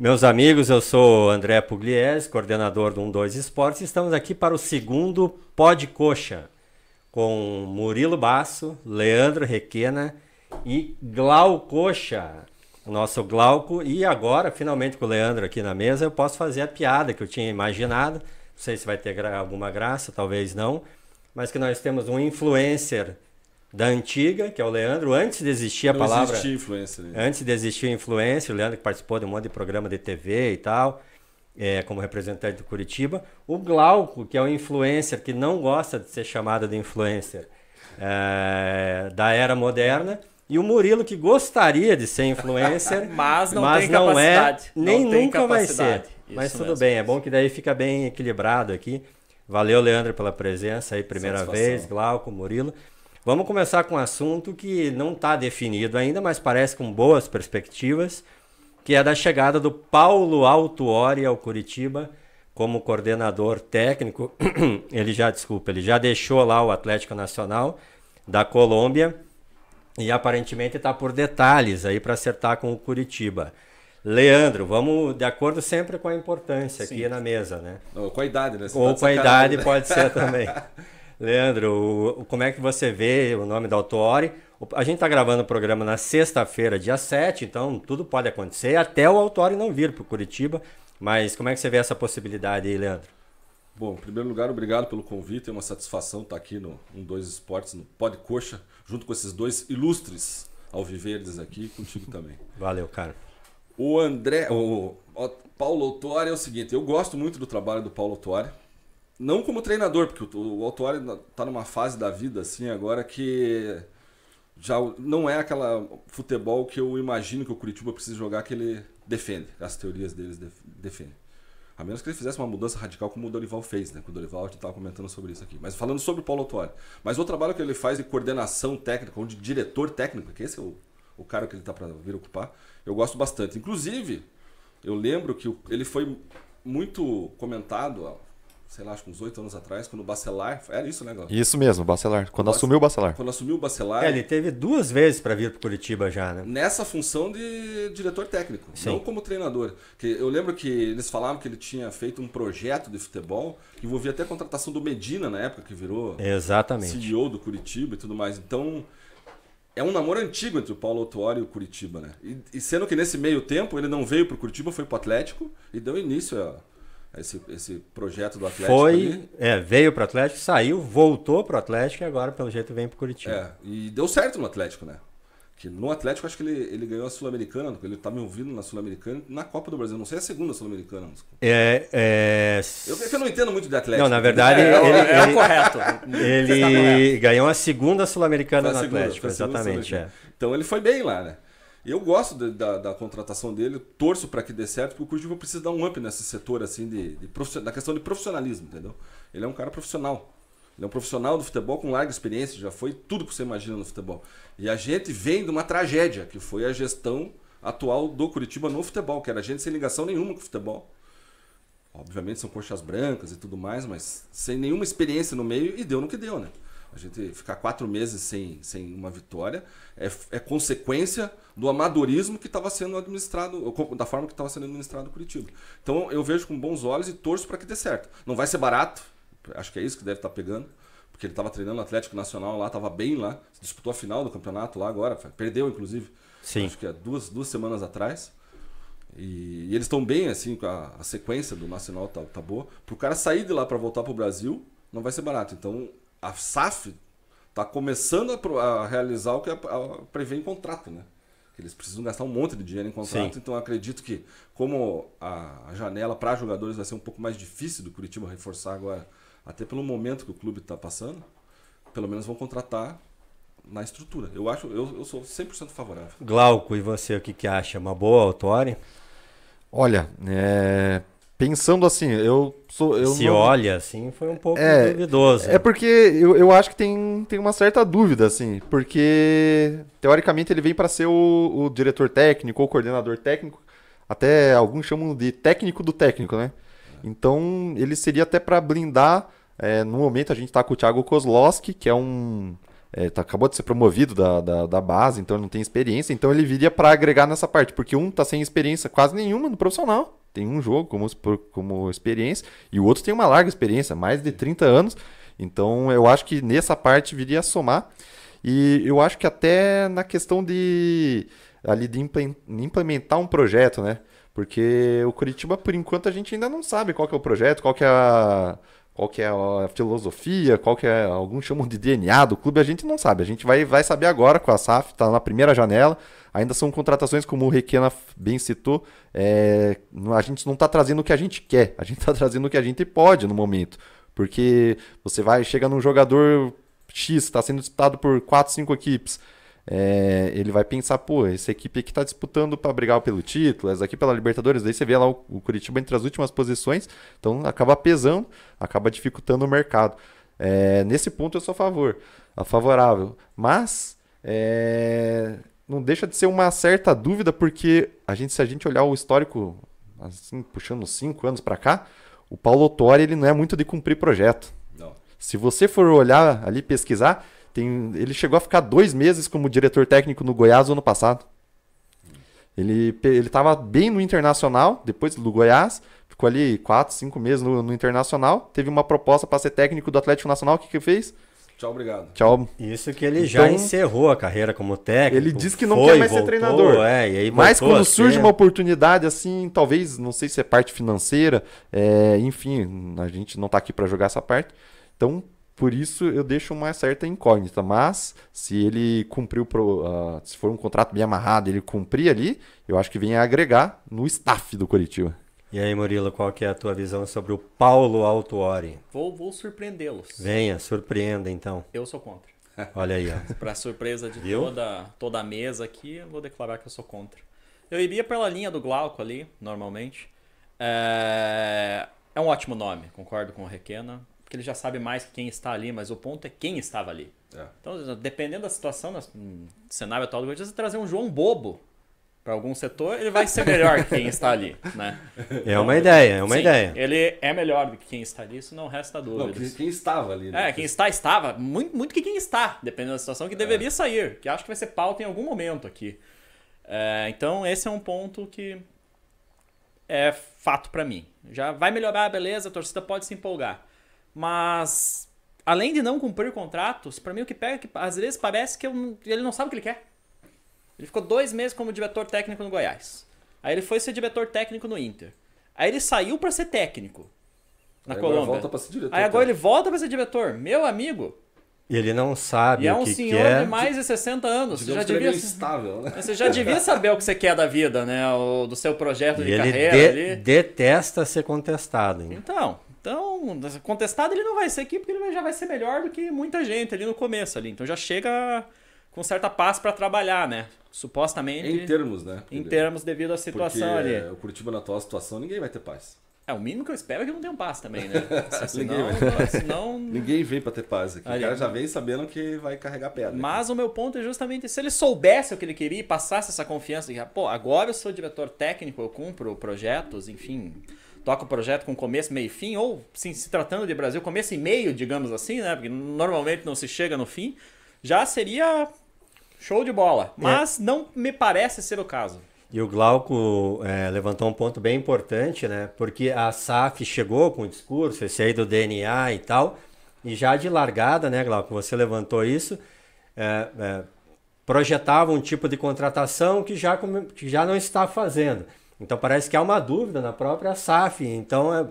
Meus amigos, eu sou André Pugliese, coordenador do 12 Esportes, e estamos aqui para o segundo Pod Coxa, com Murilo Basso, Leandro Requena e Glau Coxa, nosso Glauco. E agora, finalmente com o Leandro aqui na mesa, eu posso fazer a piada que eu tinha imaginado. Não sei se vai ter alguma graça, talvez não, mas que nós temos um influencer da antiga, que é o Leandro, antes de existir a Não palavra. Existia influencer. Né? Antes de existir influência o Leandro que participou de um monte de programa de TV e tal. É, como representante do Curitiba, o Glauco, que é um influencer que não gosta de ser chamado de influencer é, da era moderna, e o Murilo, que gostaria de ser influencer, mas não, mas não é, nem não nunca vai ser. Isso mas tudo mesmo, bem, é bom que daí fica bem equilibrado aqui. Valeu, Leandro, pela presença aí, primeira vez, Glauco, Murilo. Vamos começar com um assunto que não está definido ainda, mas parece com boas perspectivas, que é da chegada do Paulo Altuori ao Curitiba como coordenador técnico. ele já, desculpa, ele já deixou lá o Atlético Nacional da Colômbia e aparentemente está por detalhes aí para acertar com o Curitiba. Leandro, vamos de acordo sempre com a importância Sim. aqui na mesa, né? Ou com a idade, né? Você Ou tá com a idade né? pode ser também. Leandro, como é que você vê o nome da Autore? A gente está gravando o programa na sexta-feira, dia 7, então tudo pode acontecer, até o Autore não vir para Curitiba. Mas como é que você vê essa possibilidade aí, Leandro? Bom, em primeiro lugar, obrigado pelo convite. É uma satisfação estar tá aqui no Um Dois Esportes, no Pode Coxa, junto com esses dois ilustres alviverdes aqui contigo também. Valeu, cara. O André, o, o Paulo Autori é o seguinte: eu gosto muito do trabalho do Paulo Autori. Não como treinador, porque o, o Altuari tá numa fase da vida, assim, agora que já não é aquela futebol que eu imagino que o Curitiba precisa jogar que ele defende, as teorias deles def defendem. A menos que ele fizesse uma mudança radical como o Dorival fez, né? com o Dorival a gente estava comentando sobre isso aqui. Mas falando sobre o Paulo Autori. Mas o trabalho que ele faz de coordenação técnica, ou de diretor técnico, que esse é o, o cara que ele está para vir ocupar, eu gosto bastante. Inclusive, eu lembro que ele foi muito comentado, sei lá, acho que uns oito anos atrás, quando o Bacelar. Era isso, né, Glauco? Isso mesmo, Bacelar. Quando o assumiu o Bacelar. Quando assumiu o Bacelar. É, ele teve duas vezes para vir para Curitiba já, né? Nessa função de diretor técnico, Sim. não como treinador. Que eu lembro que eles falavam que ele tinha feito um projeto de futebol que envolvia até a contratação do Medina na época, que virou Exatamente. CEO do Curitiba e tudo mais. Então. É um namoro antigo entre o Paulo Autuori e o Curitiba, né? E, e sendo que nesse meio tempo ele não veio para o Curitiba, foi para o Atlético e deu início a, esse, esse projeto do Atlético. Foi, é, veio para o Atlético, saiu, voltou para o Atlético e agora, pelo jeito, vem para o Curitiba. É, e deu certo no Atlético, né? Que no Atlético acho que ele, ele ganhou a Sul-Americana, ele tá me ouvindo na Sul-Americana, na Copa do Brasil, não sei é a segunda Sul-Americana. É, é... Eu, é eu, não entendo muito de Atlético. Não, na verdade, é, ele, é, ele, é, o correto. Ele ganhou a segunda Sul-Americana no segunda, Atlético, exatamente. É. Então ele foi bem lá, né? Eu gosto de, da, da, contratação dele, torço para que dê certo, porque o Curitiba precisa dar um up nesse setor, assim, de, de da questão de profissionalismo, entendeu? Ele é um cara profissional. Ele é um profissional do futebol com larga experiência, já foi tudo que você imagina no futebol. E a gente vem de uma tragédia, que foi a gestão atual do Curitiba no futebol, que era gente sem ligação nenhuma com o futebol. Obviamente são coxas brancas e tudo mais, mas sem nenhuma experiência no meio e deu no que deu, né? A gente ficar quatro meses sem, sem uma vitória é, é consequência do amadorismo que estava sendo administrado, da forma que estava sendo administrado o Curitiba. Então eu vejo com bons olhos e torço para que dê certo. Não vai ser barato, acho que é isso que deve estar tá pegando, porque ele estava treinando o Atlético Nacional lá, estava bem lá, disputou a final do campeonato lá agora, perdeu inclusive, Sim. acho que é duas, duas semanas atrás. E, e eles estão bem, assim, com a, a, sequência do Nacional tá, tá boa. Para o cara sair de lá para voltar para o Brasil, não vai ser barato. Então a SAF está começando a, a, realizar o que a, a prevê em contrato, né? Eles precisam gastar um monte de dinheiro em contrato, Sim. então acredito que, como a, a janela para jogadores vai ser um pouco mais difícil do Curitiba reforçar agora, até pelo momento que o clube está passando, pelo menos vão contratar na estrutura. Eu acho, eu, eu sou 100% favorável. Glauco, e você, o que, que acha? Uma boa autória? Olha, é, pensando assim, eu sou. Eu Se não... olha assim, foi um pouco é, duvidoso. É porque eu, eu acho que tem, tem uma certa dúvida, assim, porque teoricamente ele vem para ser o, o, diretor técnico ou coordenador técnico. Até alguns chamam de técnico do técnico, né? Então ele seria até para blindar. É, no momento a gente está com o Thiago Kozlowski, que é um. É, tá, acabou de ser promovido da, da, da, base, então não tem experiência. Então ele viria para agregar nessa parte, porque um tá sem experiência quase nenhuma no profissional tem um jogo como, como experiência, e o outro tem uma larga experiência, mais de 30 anos. Então eu acho que nessa parte viria a somar. E eu acho que até na questão de ali de implementar um projeto, né? Porque o Curitiba, por enquanto, a gente ainda não sabe qual que é o projeto, qual que é a, qual que é a filosofia, qual que é, alguns chamam de DNA do clube, a gente não sabe. A gente vai, vai saber agora com a SAF, está na primeira janela. Ainda são contratações, como o Requena bem citou, é, a gente não está trazendo o que a gente quer, a gente está trazendo o que a gente pode no momento. Porque você vai, chega num jogador X, está sendo disputado por 4, 5 equipes é, ele vai pensar, pô, essa equipe aqui tá disputando para brigar pelo título, essa aqui pela Libertadores, daí você vê lá o, o, Curitiba entre as últimas posições, então acaba pesando, acaba dificultando o mercado. É, nesse ponto eu sou a favor, a favorável, mas é, não deixa de ser uma certa dúvida, porque a gente, se a gente olhar o histórico, assim, puxando cinco anos para cá, o Paulo Otori, ele não é muito de cumprir projeto. Não. Se você for olhar ali, pesquisar, tem, ele chegou a ficar dois meses como diretor técnico no Goiás ano passado. Ele estava bem no Internacional, depois do Goiás, ficou ali quatro, cinco meses no, no Internacional, teve uma proposta para ser técnico do Atlético Nacional, o que, que fez? Tchau, obrigado. Tchau. Isso que ele então, já encerrou a carreira como técnico. Ele disse que não foi, quer mais voltou, ser treinador. É, e aí Mas quando surge ser... uma oportunidade assim, talvez, não sei se é parte financeira, é, enfim, a gente não está aqui para jogar essa parte. Então, por isso eu deixo uma certa incógnita, mas se ele cumpriu, pro, uh, se for um contrato bem amarrado, ele cumprir ali, eu acho que vem a agregar no staff do Curitiba. E aí, Murilo, qual que é a tua visão sobre o Paulo Altuori? Vou, vou surpreendê-los. Venha, surpreenda então. Eu sou contra. Olha aí, ó. Pra surpresa de toda, toda a mesa aqui, eu vou declarar que eu sou contra. Eu iria pela linha do Glauco ali, normalmente. É, é um ótimo nome, concordo com o Requena porque ele já sabe mais que quem está ali, mas o ponto é quem estava ali. É. Então, dependendo da situação, do hum, cenário atual do Corinthians, você trazer um João bobo para algum setor, ele vai ser melhor que quem está ali, né? é uma ideia, é uma sim, ideia. Ele é melhor do que quem está ali, isso não resta dúvida. Não, quem estava ali, né? É, quem está, estava. Muito, muito que quem está, dependendo da situação, que é. deveria é. sair, que acho que vai ser pauta em algum momento aqui. É, então, esse é um ponto que é fato para mim. Já vai melhorar, beleza, a torcida pode se empolgar. Mas, além de não cumprir contratos, para mim o que pega é que às vezes parece que eu, ele não sabe o que ele quer. Ele ficou dois meses como diretor técnico no Goiás. Aí ele foi ser diretor técnico no Inter. Aí ele saiu para ser técnico na Aí Colômbia. ser diretor, Aí agora tá? ele volta para ser diretor. Meu amigo, e ele não sabe e é o que quer. é um senhor quer. de mais de 60 anos. você já, é devia... Estável, né? você já devia saber o que você quer da vida, né? O, do seu projeto e de ele carreira. De... Ele detesta ser contestado. Hein? Então, então, contestado ele não vai ser aqui, porque ele já vai ser melhor do que muita gente ali no começo ali. Então já chega com certa paz para trabalhar, né? Supostamente. Em termos, né? Em termos devido à situação porque, ali. O Curitiba na atual situação, ninguém vai ter paz. É, o mínimo que eu espero é que não tenha um paz também, né? Senão, ninguém, senão... ninguém vem para ter paz aqui. Ali. O cara já vem sabendo que vai carregar pedra. Mas aqui. o meu ponto é justamente se ele soubesse o que ele queria e passasse essa confiança de que, ah, pô, agora eu sou diretor técnico, eu cumpro projetos, enfim, toca o projeto com começo, meio e fim, ou sim, se tratando de Brasil, começo e meio, digamos assim, né? Porque normalmente não se chega no fim, já seria show de bola. É. Mas é. não me parece ser o caso. E o Glauco é, levantou um ponto bem importante, né? Porque a SAF chegou com o discurso, esse aí do DNA e tal, e já de largada, né, Glauco? Você levantou isso. É, é, projetava um tipo de contratação que já, que já não está fazendo. Então parece que há uma dúvida na própria SAF. Então é,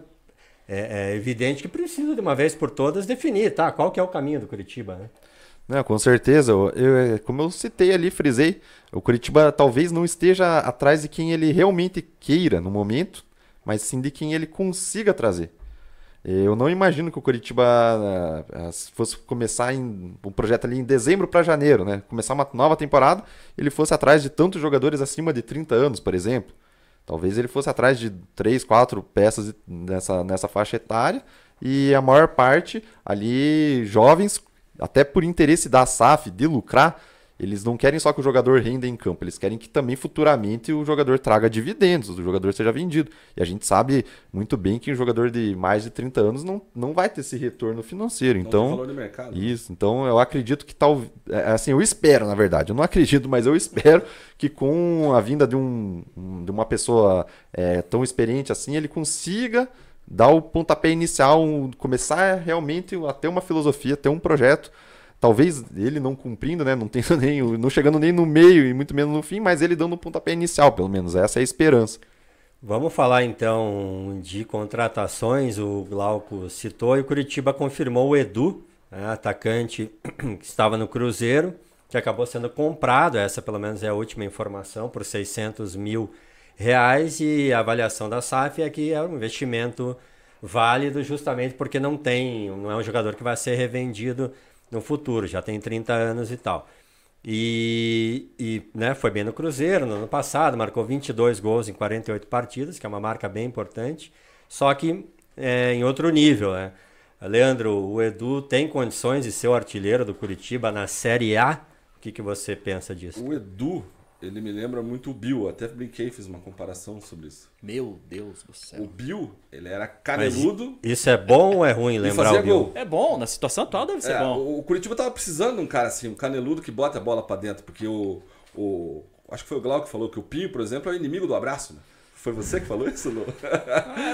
é, é, evidente que precisa de uma vez por todas definir, tá? Qual que é o caminho do Curitiba, né? Não, com certeza. Eu, eu, é, como eu citei ali, frisei, o Curitiba talvez não esteja atrás de quem ele realmente queira no momento, mas sim de quem ele consiga trazer. Eu não imagino que o Curitiba ah, ah, fosse começar em, um projeto ali em dezembro para janeiro, né? Começar uma nova temporada, ele fosse atrás de tantos jogadores acima de 30 anos, por exemplo. Talvez ele fosse atrás de três, quatro peças nessa, nessa faixa etária e a maior parte ali jovens, até por interesse da SAF de lucrar, eles não querem só que o jogador renda em campo, eles querem que também futuramente o jogador traga dividendos, o jogador seja vendido. E a gente sabe muito bem que um jogador de mais de 30 anos não, não vai ter esse retorno financeiro. então, valor de mercado. Né? Isso. Então, eu acredito que tal. É, é, assim, eu espero, na verdade. Eu não acredito, mas eu espero que com a vinda de, um, de uma pessoa é, tão experiente assim, ele consiga dar o pontapé inicial, começar realmente a ter uma filosofia, ter um projeto Talvez ele não cumprindo, né? Não tendo nem, não chegando nem no meio e muito menos no fim, mas ele dando o um pontapé inicial, pelo menos. Essa é a esperança. Vamos falar então de contratações. O Glauco citou e o Curitiba confirmou o Edu, né, atacante que estava no Cruzeiro, que acabou sendo comprado. Essa, pelo menos, é a última informação por 600 mil reais. E a avaliação da SAF é que é um investimento válido, justamente porque não tem, não é um jogador que vai ser revendido no futuro, já tem 30 anos e tal. E, e né, foi bem no Cruzeiro no ano passado, marcou 22 gols em 48 partidas, que é uma marca bem importante, só que é, em outro nível. Né? Leandro, o Edu tem condições de ser o artilheiro do Curitiba na Série A? O que, que você pensa disso? O Edu, ele me lembra muito o Bill. Até brinquei, fiz uma comparação sobre isso. Meu Deus do céu. O Bill, ele era caneludo. isso é bom ou é ruim lembrar o Bill? Gol. É bom, na situação atual deve ser é, bom. O Curitiba tava precisando de um cara assim, um caneludo que bota a bola para dentro, porque o, o acho que foi o Glau que falou que o Pio, por exemplo, é o inimigo do abraço, né? Foi você que falou isso, Lu?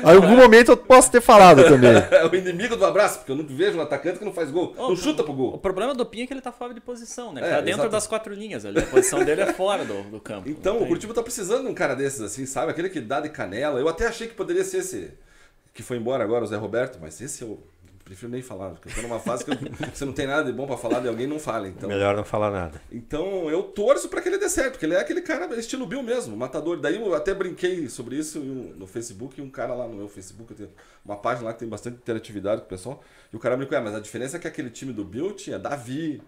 Em algum momento eu posso ter falado também. É o inimigo do abraço, porque eu não vejo um atacante que não faz gol. Oh, não chuta pro gol. O problema do Pinha é que ele tá fora de posição, né? Ele é, tá dentro das quatro linhas ali. A posição dele é fora do, do campo. Então, o Curitiba tá precisando de um cara desses, assim, sabe? Aquele que dá de canela. Eu até achei que poderia ser esse que foi embora agora, o Zé Roberto, mas esse é o prefiro nem falar, porque eu tô numa fase que eu, você não tem nada de bom para falar de alguém, não fala. Então, Melhor não falar nada. Então eu torço para que ele dê certo, porque ele é aquele cara estilo Bill mesmo, matador. Daí eu até brinquei sobre isso no Facebook, e um cara lá no meu Facebook, eu tenho uma página lá que tem bastante interatividade com o pessoal, e o cara brincou, é, mas a diferença é que aquele time do Bill tinha Davi,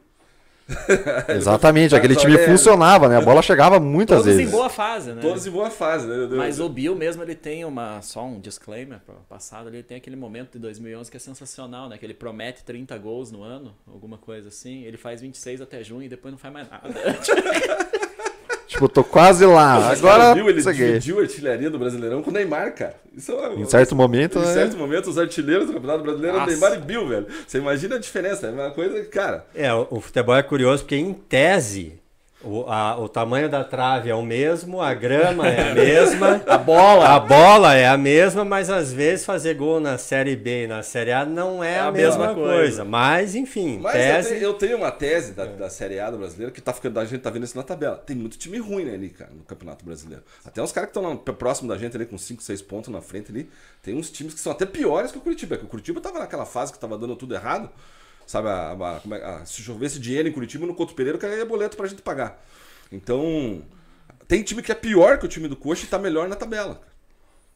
Exatamente, tá, aquele tá time funcionava, né? A bola chegava muitas Todos vezes. Todos em boa fase, né? Todos em boa fase, né? Mas o Bill mesmo, ele tem uma, só um disclaimer para o passado, ele tem aquele momento de 2011 que é sensacional, né? Que ele promete 30 gols no ano, alguma coisa assim, ele faz 26 até junho e depois não faz mais nada. tipo, tô quase lá. Agora. Viu, ele dividiu a artilharia do Brasileirão com o Neymar, cara. Isso é uma... Em certo momento, Em né? certo momento, os artilheiros do Campeonato Brasileiro Nossa. Neymar e Bill, velho. Você imagina a diferença. É uma coisa, cara. É, o futebol é curioso porque, em tese, o, a, o tamanho da trave é o mesmo, a grama é a mesma, a bola a bola é a mesma, mas às vezes fazer gol na Série B e na Série A não é, é a, a, mesma, coisa. coisa. Mas, enfim, mas tese... eu, tenho, uma tese da, é. da Série A do brasileiro que tá ficando, a gente tá vendo isso na tabela. Tem muito time ruim né, ali, cara, no Campeonato Brasileiro. Até uns caras que estão próximo da gente ali com 5, 6 pontos na frente ali, tem uns times que são até piores que o Curitiba, que o Curitiba tava naquela fase que tava dando tudo errado. Sabe, a, a, é, a, se chovesse dinheiro em Curitiba, no Couto Pereira, cairia boleto pra gente pagar. Então, tem time que é pior que o time do Coxa e tá melhor na tabela.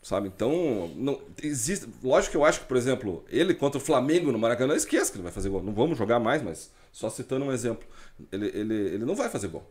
Sabe? Então, não existe. Lógico que eu acho que, por exemplo, ele contra o Flamengo no Maracanã, esqueça que ele vai fazer gol. Não vamos jogar mais, mas só citando um exemplo. Ele, ele, ele não vai fazer gol.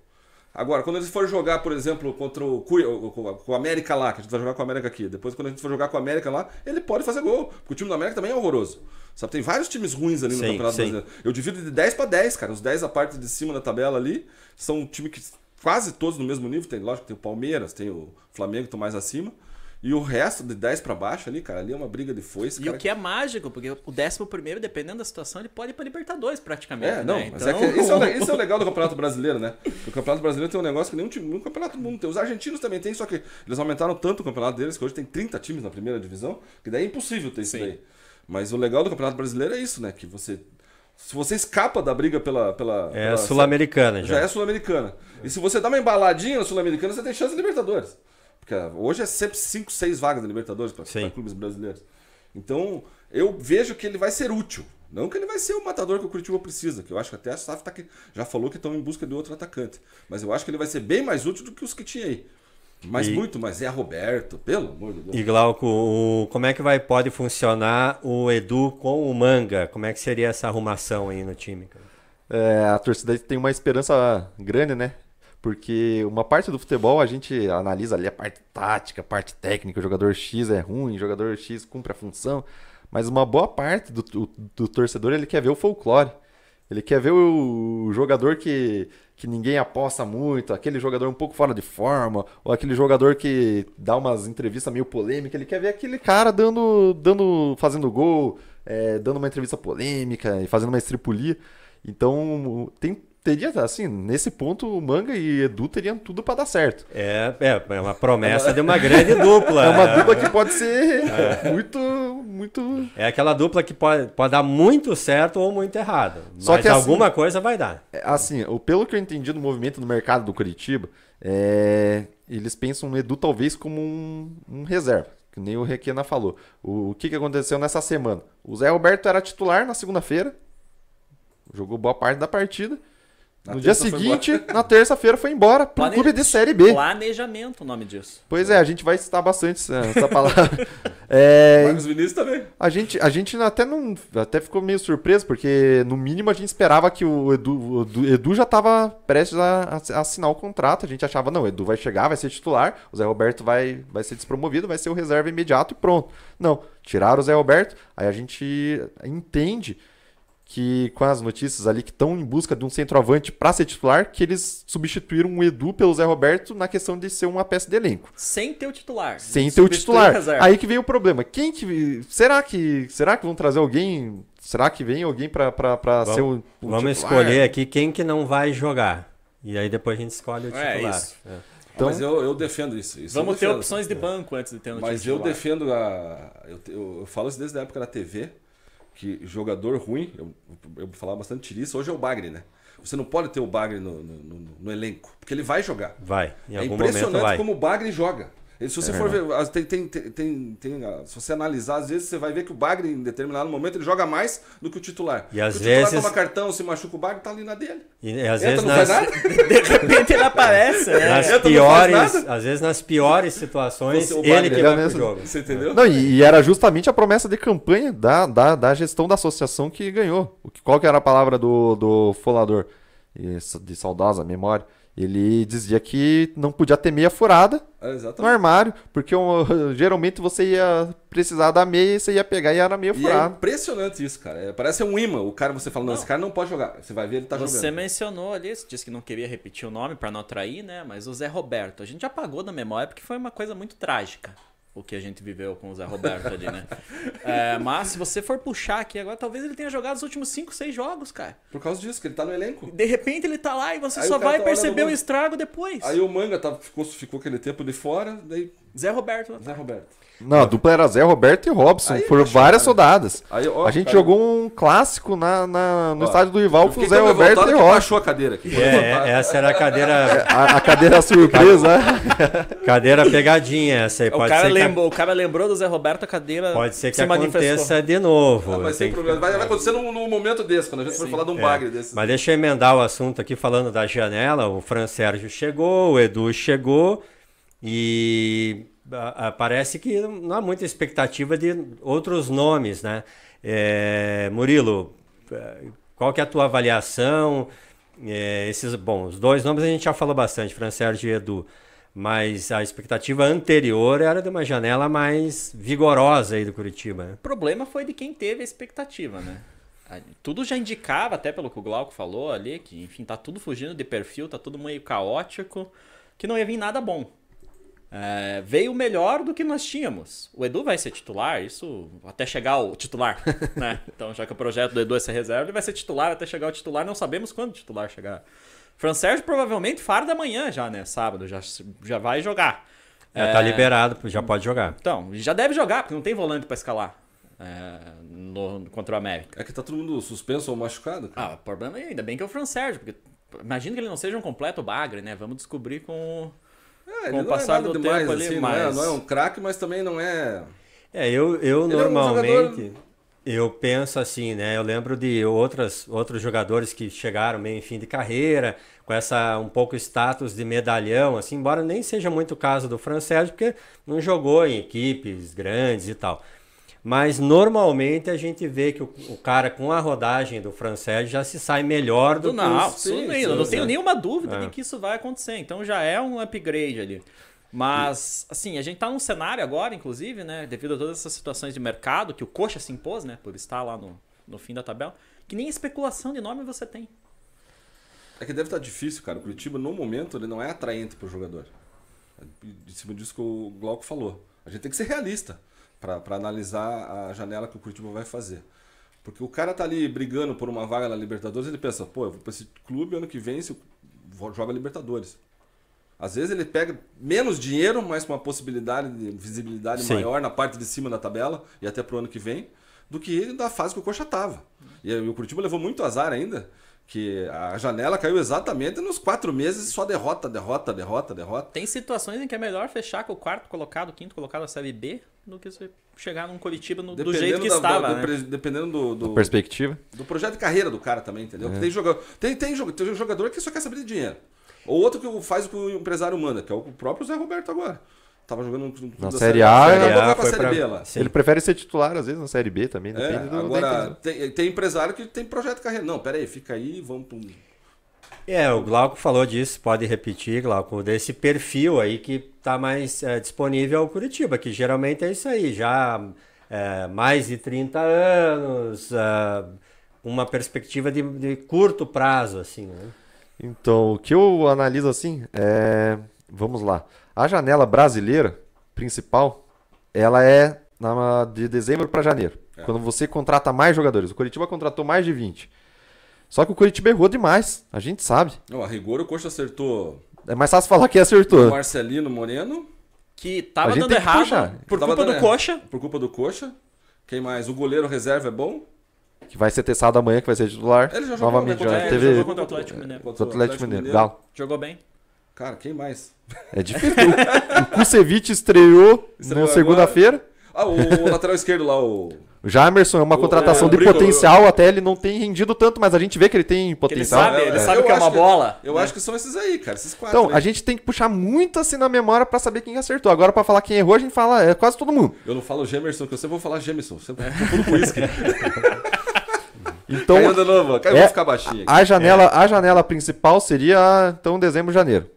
Agora, quando eles for jogar, por exemplo, contra o, com América lá, que a gente vai jogar com o América aqui, depois quando a gente for jogar com o América lá, ele pode fazer gol, porque o time do América também é horroroso. Sabe, tem vários times ruins ali no sim, Campeonato sim. Brasileiro. Eu divido de 10 para 10, cara. Os 10 a parte de cima da tabela ali são um time que quase todos no mesmo nível. Tem, lógico, tem o Palmeiras, tem o Flamengo, estão mais acima. E o resto, de 10 para baixo ali, cara, ali é uma briga de foice. E cara. o que é mágico, porque o 11, dependendo da situação, ele pode ir para Libertadores praticamente. É, não, né? mas então... é que então, isso é, isso é o legal do Campeonato Brasileiro, né? O Campeonato Brasileiro tem um negócio que nenhum time, nenhum Campeonato do Mundo tem. Os argentinos também tem, só que eles aumentaram tanto o campeonato deles que hoje tem 30 times na primeira divisão, que daí é impossível ter Sim. isso daí. Mas o legal do Campeonato Brasileiro é isso, né? Que você se você escapa da briga pela. pela é sul-americana já. É, já é sul-americana. E se você dá uma embaladinha na sul-americana, você tem chance de Libertadores. Porque hoje é sempre 5, 6 vagas na Libertadores para clubes brasileiros. Então, eu vejo que ele vai ser útil. Não que ele vai ser o matador que o Curitiba precisa, que eu acho que até a SAF tá aqui, já falou que estão em busca de outro atacante. Mas eu acho que ele vai ser bem mais útil do que os que tinha aí. Mas e... muito, mas é a Roberto, pelo amor de Deus. E Glauco, o... como é que vai pode funcionar o Edu com o Manga? Como é que seria essa arrumação aí no time? É, a torcida tem uma esperança grande, né? Porque uma parte do futebol a gente analisa ali a parte tática, a parte técnica, o jogador X é ruim, o jogador X cumpre a função. Mas uma boa parte do, do, do torcedor ele quer ver o folclore. Ele quer ver o, o jogador que, que ninguém aposta muito, aquele jogador um pouco fora de forma, ou aquele jogador que dá umas entrevistas meio polêmicas, ele quer ver aquele cara dando, dando fazendo gol, é, dando uma entrevista polêmica e fazendo uma estripulia. Então, tem teria, assim, nesse ponto, o Manga e Edu teriam tudo para dar certo. É, é, é uma promessa de uma grande dupla. É uma é. dupla que pode ser é. muito, muito... É aquela dupla que pode, pode dar muito certo ou muito errado. Só que assim, alguma assim, coisa vai dar. É, assim, pelo que eu entendi do movimento do mercado do Curitiba, é, eles pensam no Edu talvez como um, um reserva que nem o Requena falou. O, que, que aconteceu nessa semana? O Zé Roberto era titular na segunda-feira, jogou boa parte da partida. Na no dia seguinte, na terça-feira, foi embora pro Planeja... clube de Série B. Planejamento o nome disso. Pois é, a gente vai citar bastante essa palavra. é, Marcos Vinícius também. A gente, a gente até, não, até ficou meio surpreso, porque no mínimo a gente esperava que o Edu, o Edu já estava prestes a, a, assinar o contrato. A gente achava, não, o Edu vai chegar, vai ser titular, o Zé Roberto vai, vai ser despromovido, vai ser o reserva imediato e pronto. Não, tiraram o Zé Roberto, aí a gente entende que com as notícias ali que estão em busca de um centroavante para ser titular, que eles substituíram o Edu pelo Zé Roberto na questão de ser uma peça de elenco. Sem ter o titular. Sem ter o titular. Aí que vem o problema. Quem que será que será que vão trazer alguém? Será que vem alguém para ser o, o Vamos titular? escolher aqui quem que não vai jogar. E aí depois a gente escolhe o é titular. É isso. É. Então, mas eu, eu defendo isso. isso Vamos defendo. ter opções de banco antes de ter um Mas titular. eu defendo a. Eu, eu, eu falo isso desde a época da TV que jogador ruim, eu, eu falava bastante disso hoje é o Bagre, né? Você não pode ter o Bagre no, no, no, no elenco, porque ele vai jogar. Vai, em é algum momento vai. impressionante como o Bagre joga se você é for ver, ah, tem, tem, tem, tem, ah, se você analisar, às vezes você vai ver que o Bagre, em determinado momento, ele joga mais do que o titular. E às o titular vezes... toma cartão, se machuca o Bagre, tá ali na dele. E, né, às Entra, vezes nas... De repente ele aparece. Né? Nas Entra, piores, às vezes nas piores situações, você, ele que é vai nessa... pro jogo. Você entendeu? Não, e, e, era justamente a promessa de campanha da, da, da gestão da associação que ganhou. Qual que era a palavra do, do folador? De saudosa memória ele dizia que não podia ter meia furada é, no armário, porque um, geralmente você ia precisar da meia e você ia pegar e era meia e é furada. É impressionante isso, cara. É, parece um imã. O cara, você fala, não, não, esse cara não pode jogar. Você vai ver, ele tá você jogando. Você mencionou ali, você disse que não queria repetir o nome para não atrair, né? Mas o Zé Roberto, a gente já apagou da memória porque foi uma coisa muito trágica o que a gente viveu com o Zé Roberto ali, né? é, mas se você for puxar aqui agora, talvez ele tenha jogado os últimos 5, 6 jogos, cara. Por causa disso, que ele tá no elenco. De repente ele tá lá e você Aí só vai tá perceber o estrago depois. Aí o manga tá, ficou, ficou aquele tempo de fora, daí. Zé Roberto. Né? Zé Roberto. Não, a dupla era Zé Roberto e Robson. Aí, Foram várias rodadas. a gente jogou um clássico na, na no ó, estádio do rival com o Zé Roberto e Robson. achou a cadeira aqui. É, essa era a cadeira. a, a cadeira surpresa. Né? cadeira pegadinha, essa aí. O cara, lembrou, que... o cara lembrou do Zé Roberto, a cadeira. Pode ser que se aconteça de novo. Ah, mas sem problema. Vai, vai acontecer num, num, momento desse, quando a gente for falar de um é. bagre desse. Mas deixa eu emendar o assunto aqui falando da janela. O Fran Sérgio chegou, o Edu chegou. E ah, ah, parece que não há muita expectativa de outros nomes, né? É, Murilo, eh, qual que é a tua avaliação? É, esses, bom, os dois nomes a gente já falou bastante, Fran Sérgio e Edu, mas a expectativa anterior era de uma janela mais vigorosa aí do Curitiba. Né? O problema foi de quem teve a expectativa, né? Tudo já indicava, até pelo que o Glauco falou ali, que enfim, tá tudo fugindo de perfil, tá tudo meio caótico, que não ia vir nada bom. É, veio melhor do que nós tínhamos. O Edu vai ser titular, isso até chegar o titular. Né? Então, já que o projeto do Edu é ser reserva, ele vai ser titular até chegar o titular, não sabemos quando o titular chegar. Fran Sérgio provavelmente da manhã já, né? Sábado, já, já vai jogar. Já tá é, tá liberado, já pode jogar. Então, já deve jogar, porque não tem volante para escalar. É, no, contra o América. É que tá todo mundo suspenso ou machucado? Cara. Ah, o problema é ainda bem que é o Fran Sérgio, porque imagino que ele não seja um completo bagre, né? Vamos descobrir com é, com o é passar do demais, tempo ali, assim, mas... não, é, não é um craque, mas também não é... É, eu, eu normalmente... É um jogador... Eu penso assim, né? Eu lembro de outras, outros jogadores que chegaram meio em fim de carreira, com essa um pouco status de medalhão, assim, embora nem seja muito o caso do francés porque não jogou em equipes grandes e tal. Mas normalmente a gente vê que o, o cara com a rodagem do francês já se sai melhor do, do que não, os sim, sim, não tenho né? nenhuma dúvida é. de que isso vai acontecer. Então já é um upgrade ali. Mas, assim, a gente está num cenário agora, inclusive, né? Devido a todas essas situações de mercado, que o coxa se impôs, né? Por estar lá no, no fim da tabela, que nem especulação de nome você tem. É que deve estar tá difícil, cara. O Curitiba, no momento, ele não é atraente para o jogador. De é, cima disso que o Glauco falou. A gente tem que ser realista para analisar a janela que o Curitiba vai fazer. Porque o cara tá ali brigando por uma vaga na Libertadores, ele pensa, pô, eu vou para esse clube ano que vem se joga Libertadores. Às vezes ele pega menos dinheiro, mas com uma possibilidade de visibilidade Sim. maior na parte de cima da tabela e até pro ano que vem, do que da fase que o Coxa tava. E o Curitiba levou muito azar ainda, que a janela caiu exatamente nos quatro meses só derrota, derrota, derrota, derrota. Tem situações em que é melhor fechar com o quarto colocado, o quinto colocado da Série B do que você chegar num Curitiba no, do jeito que da, estava. Do, né? dependendo do, do, Perspectiva. Do projeto de carreira do cara também, entendeu? É. Tem, jogador, tem, tem, tem jogador que só quer saber de dinheiro. Ou outro que faz o que o empresário manda, que é o próprio Zé Roberto agora. Tava jogando na Série A, a, série a, a série pra... B, lá. ele prefere ser titular, às vezes, na Série B também. É, do, agora, tem, tem, empresário que tem projeto de carreira. Não, pera aí, fica aí, vamos para um é, o Glauco falou disso, pode repetir, Glauco, desse perfil aí que está mais é, disponível ao Curitiba, que geralmente é isso aí, já é, mais de 30 anos, é, uma perspectiva de, de, curto prazo, assim, né? Então, o que eu analiso assim é. Vamos lá. A janela brasileira principal, ela é na, de dezembro para janeiro. É. Quando você contrata mais jogadores. O Curitiba contratou mais de 20. Só que o Curitiba errou demais, a gente sabe. Não, a rigor o Coxa acertou. É mais fácil falar que acertou. O Marcelino Moreno. Que tava dando errado. Por culpa do Coxa. Por culpa do Coxa. Quem mais? O goleiro reserva é bom? Que vai ser testado amanhã, que vai ser titular. Ele já jogou Novamente, contra, né? já teve... jogou contra o Atlético Mineiro. Contra o Atlético, Mineiro. Mineiro. Jogou bem. Cara, quem mais? É difícil. o Kusevich estreou, estreou na segunda-feira. Ah, o lateral esquerdo lá, o. O Jamerson é uma o, contratação é, de brigo, potencial, eu... até ele não tem rendido tanto, mas a gente vê que ele tem potencial. Ele sabe, é, ele é. sabe que é uma que, bola. Eu né? acho que são esses aí, cara, esses quatro. Então, aí. a gente tem que puxar muito assim na memória para saber quem acertou. Agora, para falar quem errou, a gente fala é, quase todo mundo. Eu não falo Jamerson, que eu sempre vou falar Jamerson. Sempre tudo com uísque. Então, Caiu de novo, Caiu, é, ficar baixinho aqui. a janela, a janela principal seria então dezembro, janeiro.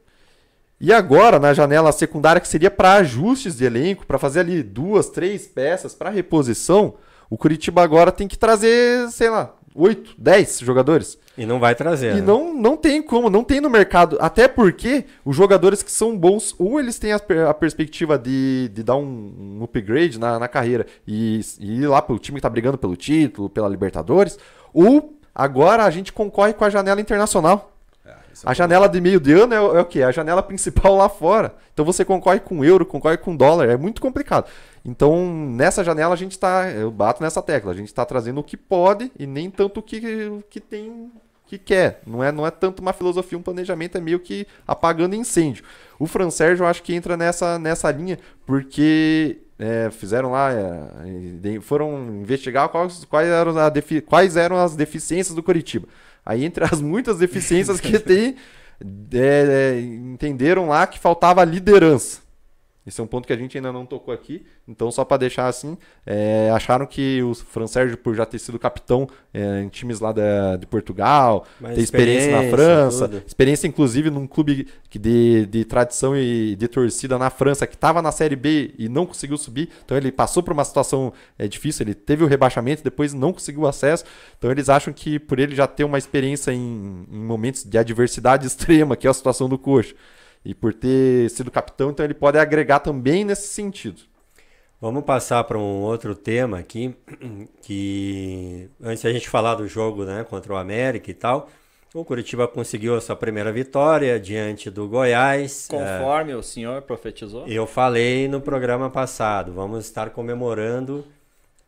E agora, na janela secundária, que seria para ajustes de elenco, para fazer ali duas, três peças para reposição, o Curitiba agora tem que trazer, sei lá, oito, dez jogadores. E não vai trazer. E né? não, não tem como, não tem no mercado. Até porque os jogadores que são bons, ou eles têm a, a perspectiva de, de dar um, um upgrade na, na carreira e, e ir lá para o time que está brigando pelo título, pela Libertadores, ou agora a gente concorre com a janela internacional. É a janela de meio de ano é, é o que? É a janela principal lá fora. Então você concorre com euro, concorre com dólar, é muito complicado. Então, nessa janela a gente está, eu bato nessa tecla, a gente está trazendo o que pode e nem tanto o que, o que tem que quer. Não é, não é tanto uma filosofia, um planejamento, é meio que apagando incêndio. O Fran Sérgio eu acho que entra nessa, nessa linha, porque é, fizeram lá, é, foram investigar quais, eram defi, quais eram as deficiências do Curitiba. Aí, entre as muitas deficiências que tem, é, é entenderam lá que faltava liderança. Esse é um ponto que a gente ainda não tocou aqui. Então, só para deixar assim, é, acharam que o Fran Sérgio, por já ter sido capitão é, em times lá da, de Portugal, Mas ter experiência, experiência, na França, tudo. experiência inclusive num clube que de, de tradição e de torcida na França, que estava na Série B e não conseguiu subir. Então, ele passou por uma situação é, difícil, ele teve o rebaixamento, depois não conseguiu acesso. Então, eles acham que por ele já ter uma experiência em, em momentos de adversidade extrema, que é a situação do coxa e por ter sido capitão, então ele pode agregar também nesse sentido. Vamos passar para um outro tema aqui, que antes a gente falar do jogo né, contra o América e tal, o Curitiba conseguiu a sua primeira vitória diante do Goiás. É, Conforme é, o senhor profetizou. Eu falei no programa passado, vamos estar comemorando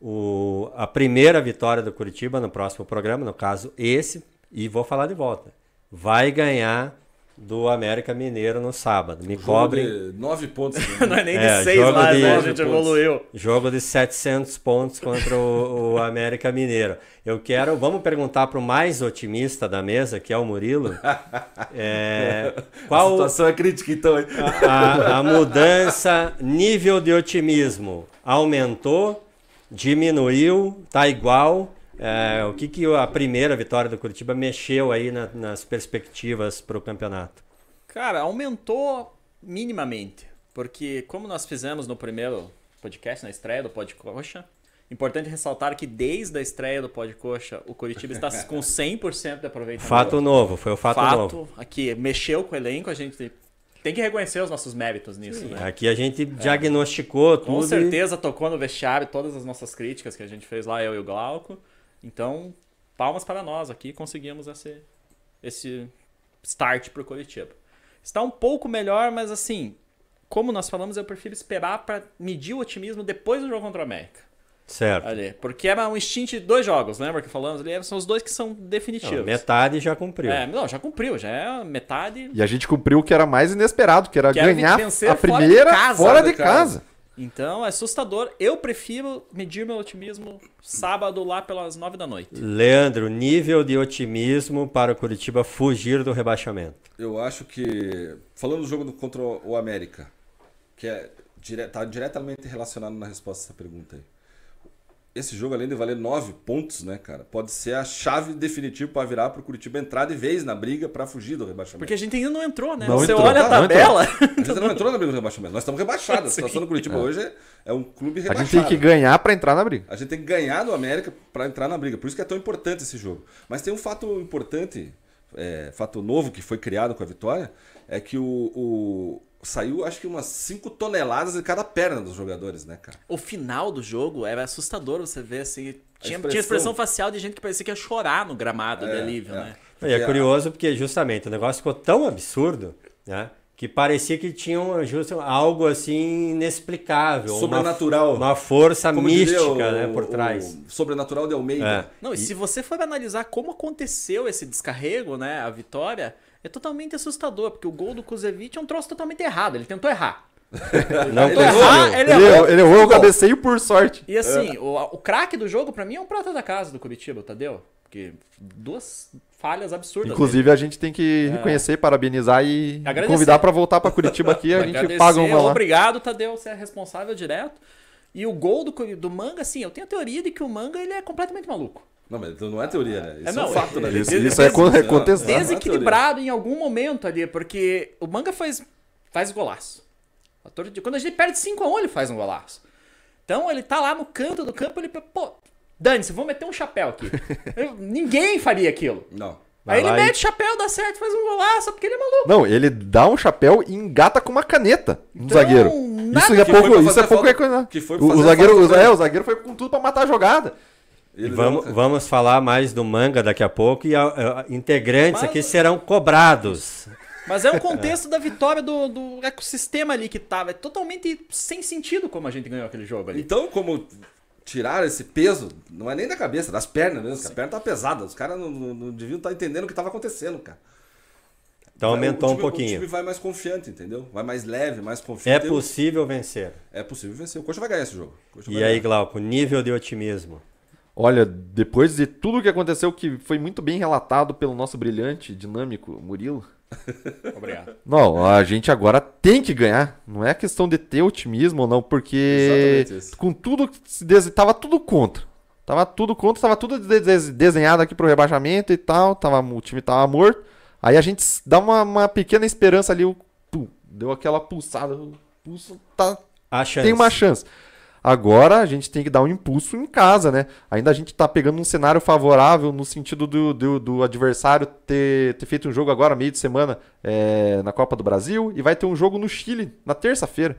o, a primeira vitória do Curitiba no próximo programa, no caso esse, e vou falar de volta. Vai ganhar do América Mineiro no sábado. Me jogo cobrem. De 9 pontos. Né? Não é nem é, de 6 mais, de, né? A gente pontos. evoluiu. Jogo de 700 pontos contra o, o América Mineiro. Eu quero. Vamos perguntar para o mais otimista da mesa, que é o Murilo. É, qual, a situação é crítica, então. a, a mudança, nível de otimismo aumentou, diminuiu, tá igual é, o que, que a primeira vitória do Curitiba mexeu aí na, nas perspectivas para o campeonato? Cara, aumentou minimamente. Porque, como nós fizemos no primeiro podcast, na estreia do Pod Coxa, importante ressaltar que desde a estreia do Pod Coxa, o Curitiba está com 100% de aproveitamento. Fato novo, foi o fato, fato novo. Fato aqui, mexeu com o elenco, a gente tem que reconhecer os nossos méritos nisso, Sim, né? Aqui a gente é. diagnosticou é. tudo. Com certeza e... tocou no vestiário todas as nossas críticas que a gente fez lá, eu e o Glauco. Então, palmas para nós aqui, conseguimos esse, esse start para o Curitiba. Está um pouco melhor, mas assim, como nós falamos, eu prefiro esperar para medir o otimismo depois do jogo contra o América. Certo. Ali, porque era um instinto de dois jogos, lembra que falamos ali? São os dois que são definitivos. Não, metade já cumpriu. É, não, já cumpriu, já é metade. E a gente cumpriu o que era mais inesperado, que era que ganhar era a, a primeira fora de casa. Fora né, de casa. casa. Então é assustador. Eu prefiro medir meu otimismo sábado lá pelas nove da noite. Leandro, nível de otimismo para o Curitiba fugir do rebaixamento. Eu acho que. Falando do jogo contra o América, que é, dire... tá diretamente relacionado na resposta a essa pergunta aí esse jogo, além de valer nove pontos, né, cara, pode ser a chave definitiva para virar para o Curitiba entrar de vez na briga para fugir do rebaixamento. Porque a gente ainda não entrou, né? Não Você entrou, olha a tabela. Não a gente não entrou na briga do rebaixamento. Nós estamos rebaixados. A situação do Curitiba é. hoje é, é, um clube rebaixado. A gente tem que ganhar para entrar na briga. A gente tem que ganhar do América para entrar na briga. Por isso que é tão importante esse jogo. Mas tem um fato importante, é, fato novo que foi criado com a vitória, é que o, o saiu acho que umas 5 toneladas de cada perna dos jogadores, né, cara? O final do jogo era assustador você ver assim. Tinha expressão... tinha expressão facial de gente que parecia que ia chorar no gramado é, do alívio, é. né? E é curioso porque justamente o negócio ficou tão absurdo, né? Que parecia que tinha um, justo, algo assim inexplicável. Sobrenatural. Uma, uma força como mística o, né, por trás. sobrenatural de Almeida. É. Não, e, e se você for analisar como aconteceu esse descarrego, né? A vitória é totalmente assustador, porque o gol do Kuzevic é um troço totalmente errado, ele tentou errar. Não ele, errar, ele, errou, ele, errou, o cabeceio por sorte. E assim, é. o, o craque do jogo, para mim, é um prata da casa do Curitiba, Tadeu. Tá, porque duas falhas absurdas. Inclusive, dele. a gente tem que é. reconhecer, é. parabenizar e Agradecer. convidar para voltar para Curitiba aqui. a gente paga uma lá. Obrigado, Tadeu, tá, você é responsável direto. E o gol do, do Manga, assim, eu tenho a teoria de que o Manga ele é completamente maluco. Não, mas então não é teoria, né? Isso é, não, é um fato, né? Isso, isso é, é, é contestado. Desequilibrado é em algum momento ali, porque o manga faz, faz golaço. Quando a gente perde 5x1, ele faz um golaço. Então ele tá lá no canto do campo, ele. Pô, dane-se, vou meter um chapéu aqui. ninguém faria aquilo. Não. Vai aí ele mete e... chapéu, dá certo, faz um golaço, porque ele é maluco. Não, ele dá um chapéu e engata com uma caneta no então, zagueiro. Isso é pouco, isso é pouco coisa. Que foi o, o zagueiro, o, é, o zagueiro foi com tudo para matar a jogada. Vamos, não... vamos, falar mais do manga daqui a pouco e a, a, integrantes Mas... aqui serão cobrados. Mas é um contexto da vitória do, do ecossistema ali que tava. É totalmente sem sentido como a gente ganhou aquele jogo ali. Então, como tiraram esse peso, não é nem da cabeça, das pernas mesmo, a perna tá pesada. Os caras não, não, não, deviam estar tá entendendo o que estava acontecendo, cara. Então aumentou time, um pouquinho. O time vai mais confiante, entendeu? Vai mais leve, mais confiante. É possível vencer. É possível vencer. O Coxa vai ganhar esse jogo. e aí, ganhar. Glauco, nível de otimismo? Olha, depois de tudo que aconteceu, que foi muito bem relatado pelo nosso brilhante, dinâmico Murilo. Obrigado. Não, a gente agora tem que ganhar. Não é questão de ter otimismo ou não, porque com tudo tava tudo contra. Tava tudo contra, tava tudo desenhado aqui pro rebaixamento e tal. Tava, o time tava morto. Aí a gente dá uma, uma pequena esperança ali, o, pum, deu aquela pulsada. Pulso, tá, tem uma chance. Agora a gente tem que dar um impulso em casa, né? Ainda a gente está pegando um cenário favorável no sentido do, do, do, adversário ter, ter feito um jogo agora, meio de semana, é, na Copa do Brasil, e vai ter um jogo no Chile na terça-feira.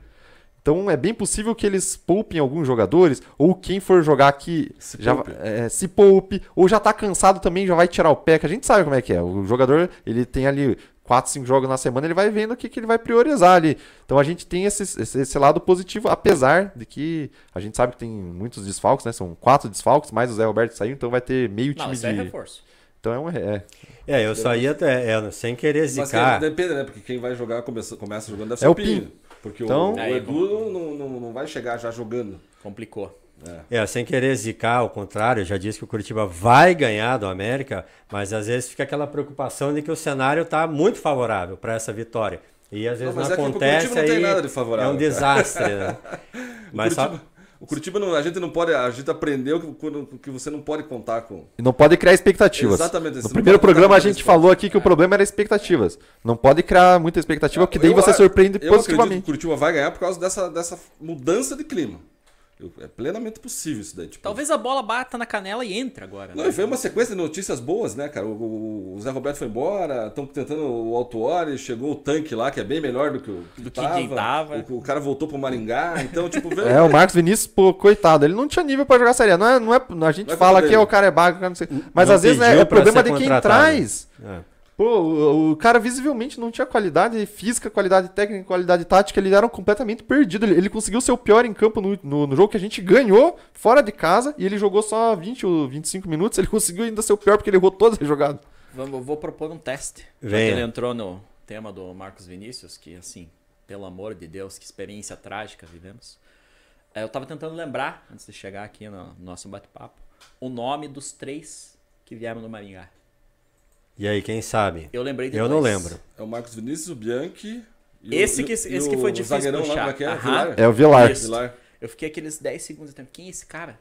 Então é bem possível que eles poupem alguns jogadores, ou quem for jogar aqui se, já, poupe. É, se poupe, ou já tá cansado também, já vai tirar o pé, que a gente sabe como é que é. O jogador, ele tem ali quatro, cinco jogos na semana, ele vai vendo o que, que ele vai priorizar ali. Então a gente tem esse, esse, esse, lado positivo, apesar de que a gente sabe que tem muitos desfalques, né? São quatro desfalques, mais o Zé Roberto saiu, então vai ter meio time Não, isso é de... é reforço. Então é um. É, é, é eu só até, é, sem querer zicar. Mas é, depende, né? Porque quem vai jogar começa, começa jogando deve ser é o Pinho. Pinho. Porque então, o, o Edu não, não, não vai chegar já jogando. Complicou. É. é. sem querer zicar, ao contrário, já disse que o Curitiba vai ganhar do América, mas às vezes fica aquela preocupação de que o cenário está muito favorável para essa vitória. E às vezes não, não é acontece. Não tem nada de favorável, é um desastre, né? mas Curitiba... só... O Curitiba, não, a gente não pode. A gente aprendeu que, que você não pode contar com. Não pode criar expectativas. Exatamente. No primeiro programa a gente falou aqui que o problema era expectativas. Não pode criar muita expectativa, porque daí eu, você surpreende eu positivamente. Acredito que o Curitiba vai ganhar por causa dessa, dessa mudança de clima é plenamente possível isso daí. Tipo, Talvez a bola bata na canela e entre agora. Não, né? e foi uma sequência de notícias boas, né, cara? O, o, o Zé Roberto foi embora, estão tentando o Ori, chegou o tanque lá, que é bem melhor do que o que do tava. Que tava. O, o, cara voltou pro Maringá, então, tipo... É, o Marcos Vinícius, pô, coitado, ele não tinha nível para jogar Série Não é, não é, a gente não é fala que é o cara é bago, o cara não sei... Mas não às vezes é, é problema de quem traz. É. Pô, o, cara visivelmente não tinha qualidade física, qualidade técnica, qualidade tática, ele era completamente perdido. Ele, ele conseguiu ser o pior em campo no, no, no, jogo que a gente ganhou fora de casa e ele jogou só 20 ou 25 minutos, ele conseguiu ainda ser o pior porque ele errou todas as jogadas. Vamos, vou propor um teste. Venha. Ele entrou no tema do Marcos Vinícius, que assim, pelo amor de Deus, que experiência trágica vivemos. É, eu estava tentando lembrar, antes de chegar aqui no nosso bate-papo, o nome dos três que vieram do Maringá. E aí, quem sabe? Eu lembrei depois. Eu não lembro. É o Marcos Vinícius, o Bianchi. esse o, que, esse que foi difícil. Zagueirão puxar. É que é? Vilar? É o Vilar. Vilar. Eu fiquei aqueles 10 segundos então, quem é esse cara?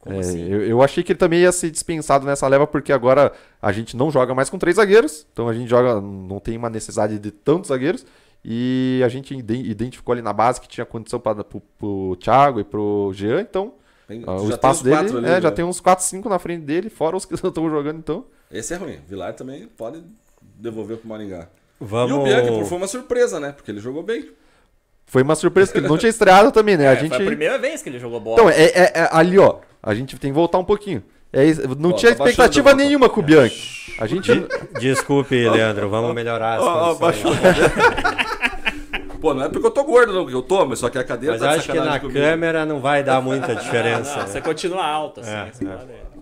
Como é, assim? Eu, eu, achei que ele também ia ser dispensado nessa leva, porque agora a gente não joga mais com três zagueiros. Então a gente joga, não tem uma necessidade de tantos zagueiros. E a gente identificou ali na base que tinha condição para o Thiago e para o Jean. Então tem, ah, o espaço dele ali, é, já né? tem uns 4, 5 na frente dele, fora os que estão jogando. Então esse é ruim. Vilar também pode devolver pro Maringá. Vamos... E o Bianchi foi uma surpresa, né? Porque ele jogou bem. Foi uma surpresa que ele não tinha estreado também, né? É, a gente... Foi a primeira vez que ele jogou bola. Então, é, é, é ali, ó. A gente tem que voltar um pouquinho. É não Pô, tinha tá expectativa nenhuma com o Bianchi. A gente. Desculpe, Leandro, vamos melhorar as oh, condições. Pô, não é porque eu tô gordo, não, que eu mas só que a cadeira mas tá Mas acho que na comigo. câmera não vai dar muita diferença. Não, não, né? Você continua alto, assim. É, assim é.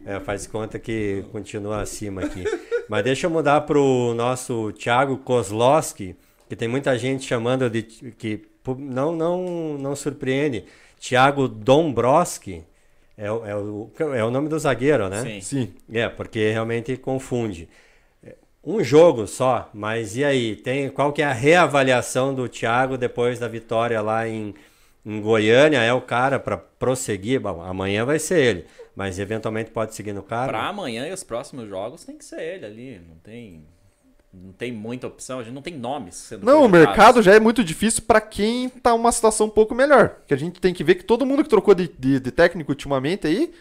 É, faz conta que continua acima aqui. Mas deixa eu mudar para o nosso Thiago Kozlowski, que tem muita gente chamando de. que não, não, não surpreende. Thiago Dombrowski é, é, o, é o nome do zagueiro, né? Sim. Sim. É, porque realmente confunde. É, um jogo só, mas e aí? Tem, qual que é a reavaliação do Thiago depois da vitória lá em, em Goiânia? É o cara para prosseguir? Bom, amanhã vai ser ele. Mas eventualmente pode seguir no cara. Para amanhã e os próximos jogos tem que ser ele ali. Não tem não tem muita opção, a gente não tem nomes. Sendo não, o mercado já é muito difícil para quem tá uma situação um pouco melhor. Que a gente tem que ver que todo mundo que trocou de, de, de técnico ultimamente aí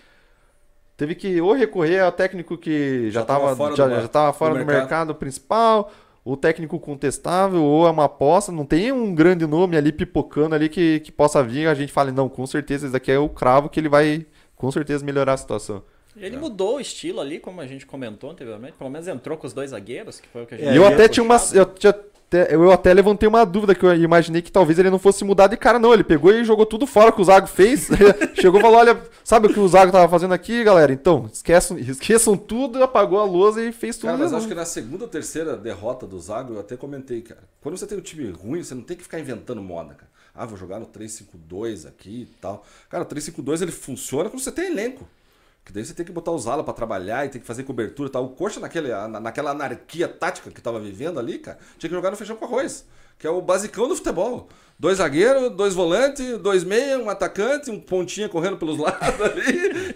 teve que ou recorrer ao técnico que já estava fora, já, do, já tava fora do, do mercado. principal, ou técnico contestável, ou é uma aposta. Não tem um grande nome ali pipocando ali que, que possa vir a gente fale, não, com certeza esse daqui é o cravo que ele vai com certeza melhorar a situação. Ele é. mudou o estilo ali, como a gente comentou anteriormente. Pelo menos entrou com os dois zagueiros, que foi o que a é, gente. É, eu até puxado. tinha uma. Eu, tinha até, eu até levantei uma dúvida que eu imaginei que talvez ele não fosse mudar de cara, não. Ele pegou e jogou tudo fora que o Zago fez. chegou e falou: olha, sabe o que o Zago tava fazendo aqui, galera? Então, esqueçam, esqueçam tudo, apagou a lousa e fez tudo. Cara, mas acho que na segunda ou terceira derrota do Zago, eu até comentei, cara. Quando você tem um time ruim, você não tem que ficar inventando moda, cara. Ah, vou jogar no 352 aqui e tal. Cara, o 352 ele funciona quando você tem elenco. Que daí você tem que botar os ala para trabalhar e tem que fazer cobertura e tal. O Coxa, naquele, naquela anarquia tática que tava vivendo ali, cara, tinha que jogar no feijão com arroz, que é o basicão do futebol. Dois zagueiros, dois volantes, dois meia, um atacante, um pontinha correndo pelos lados ali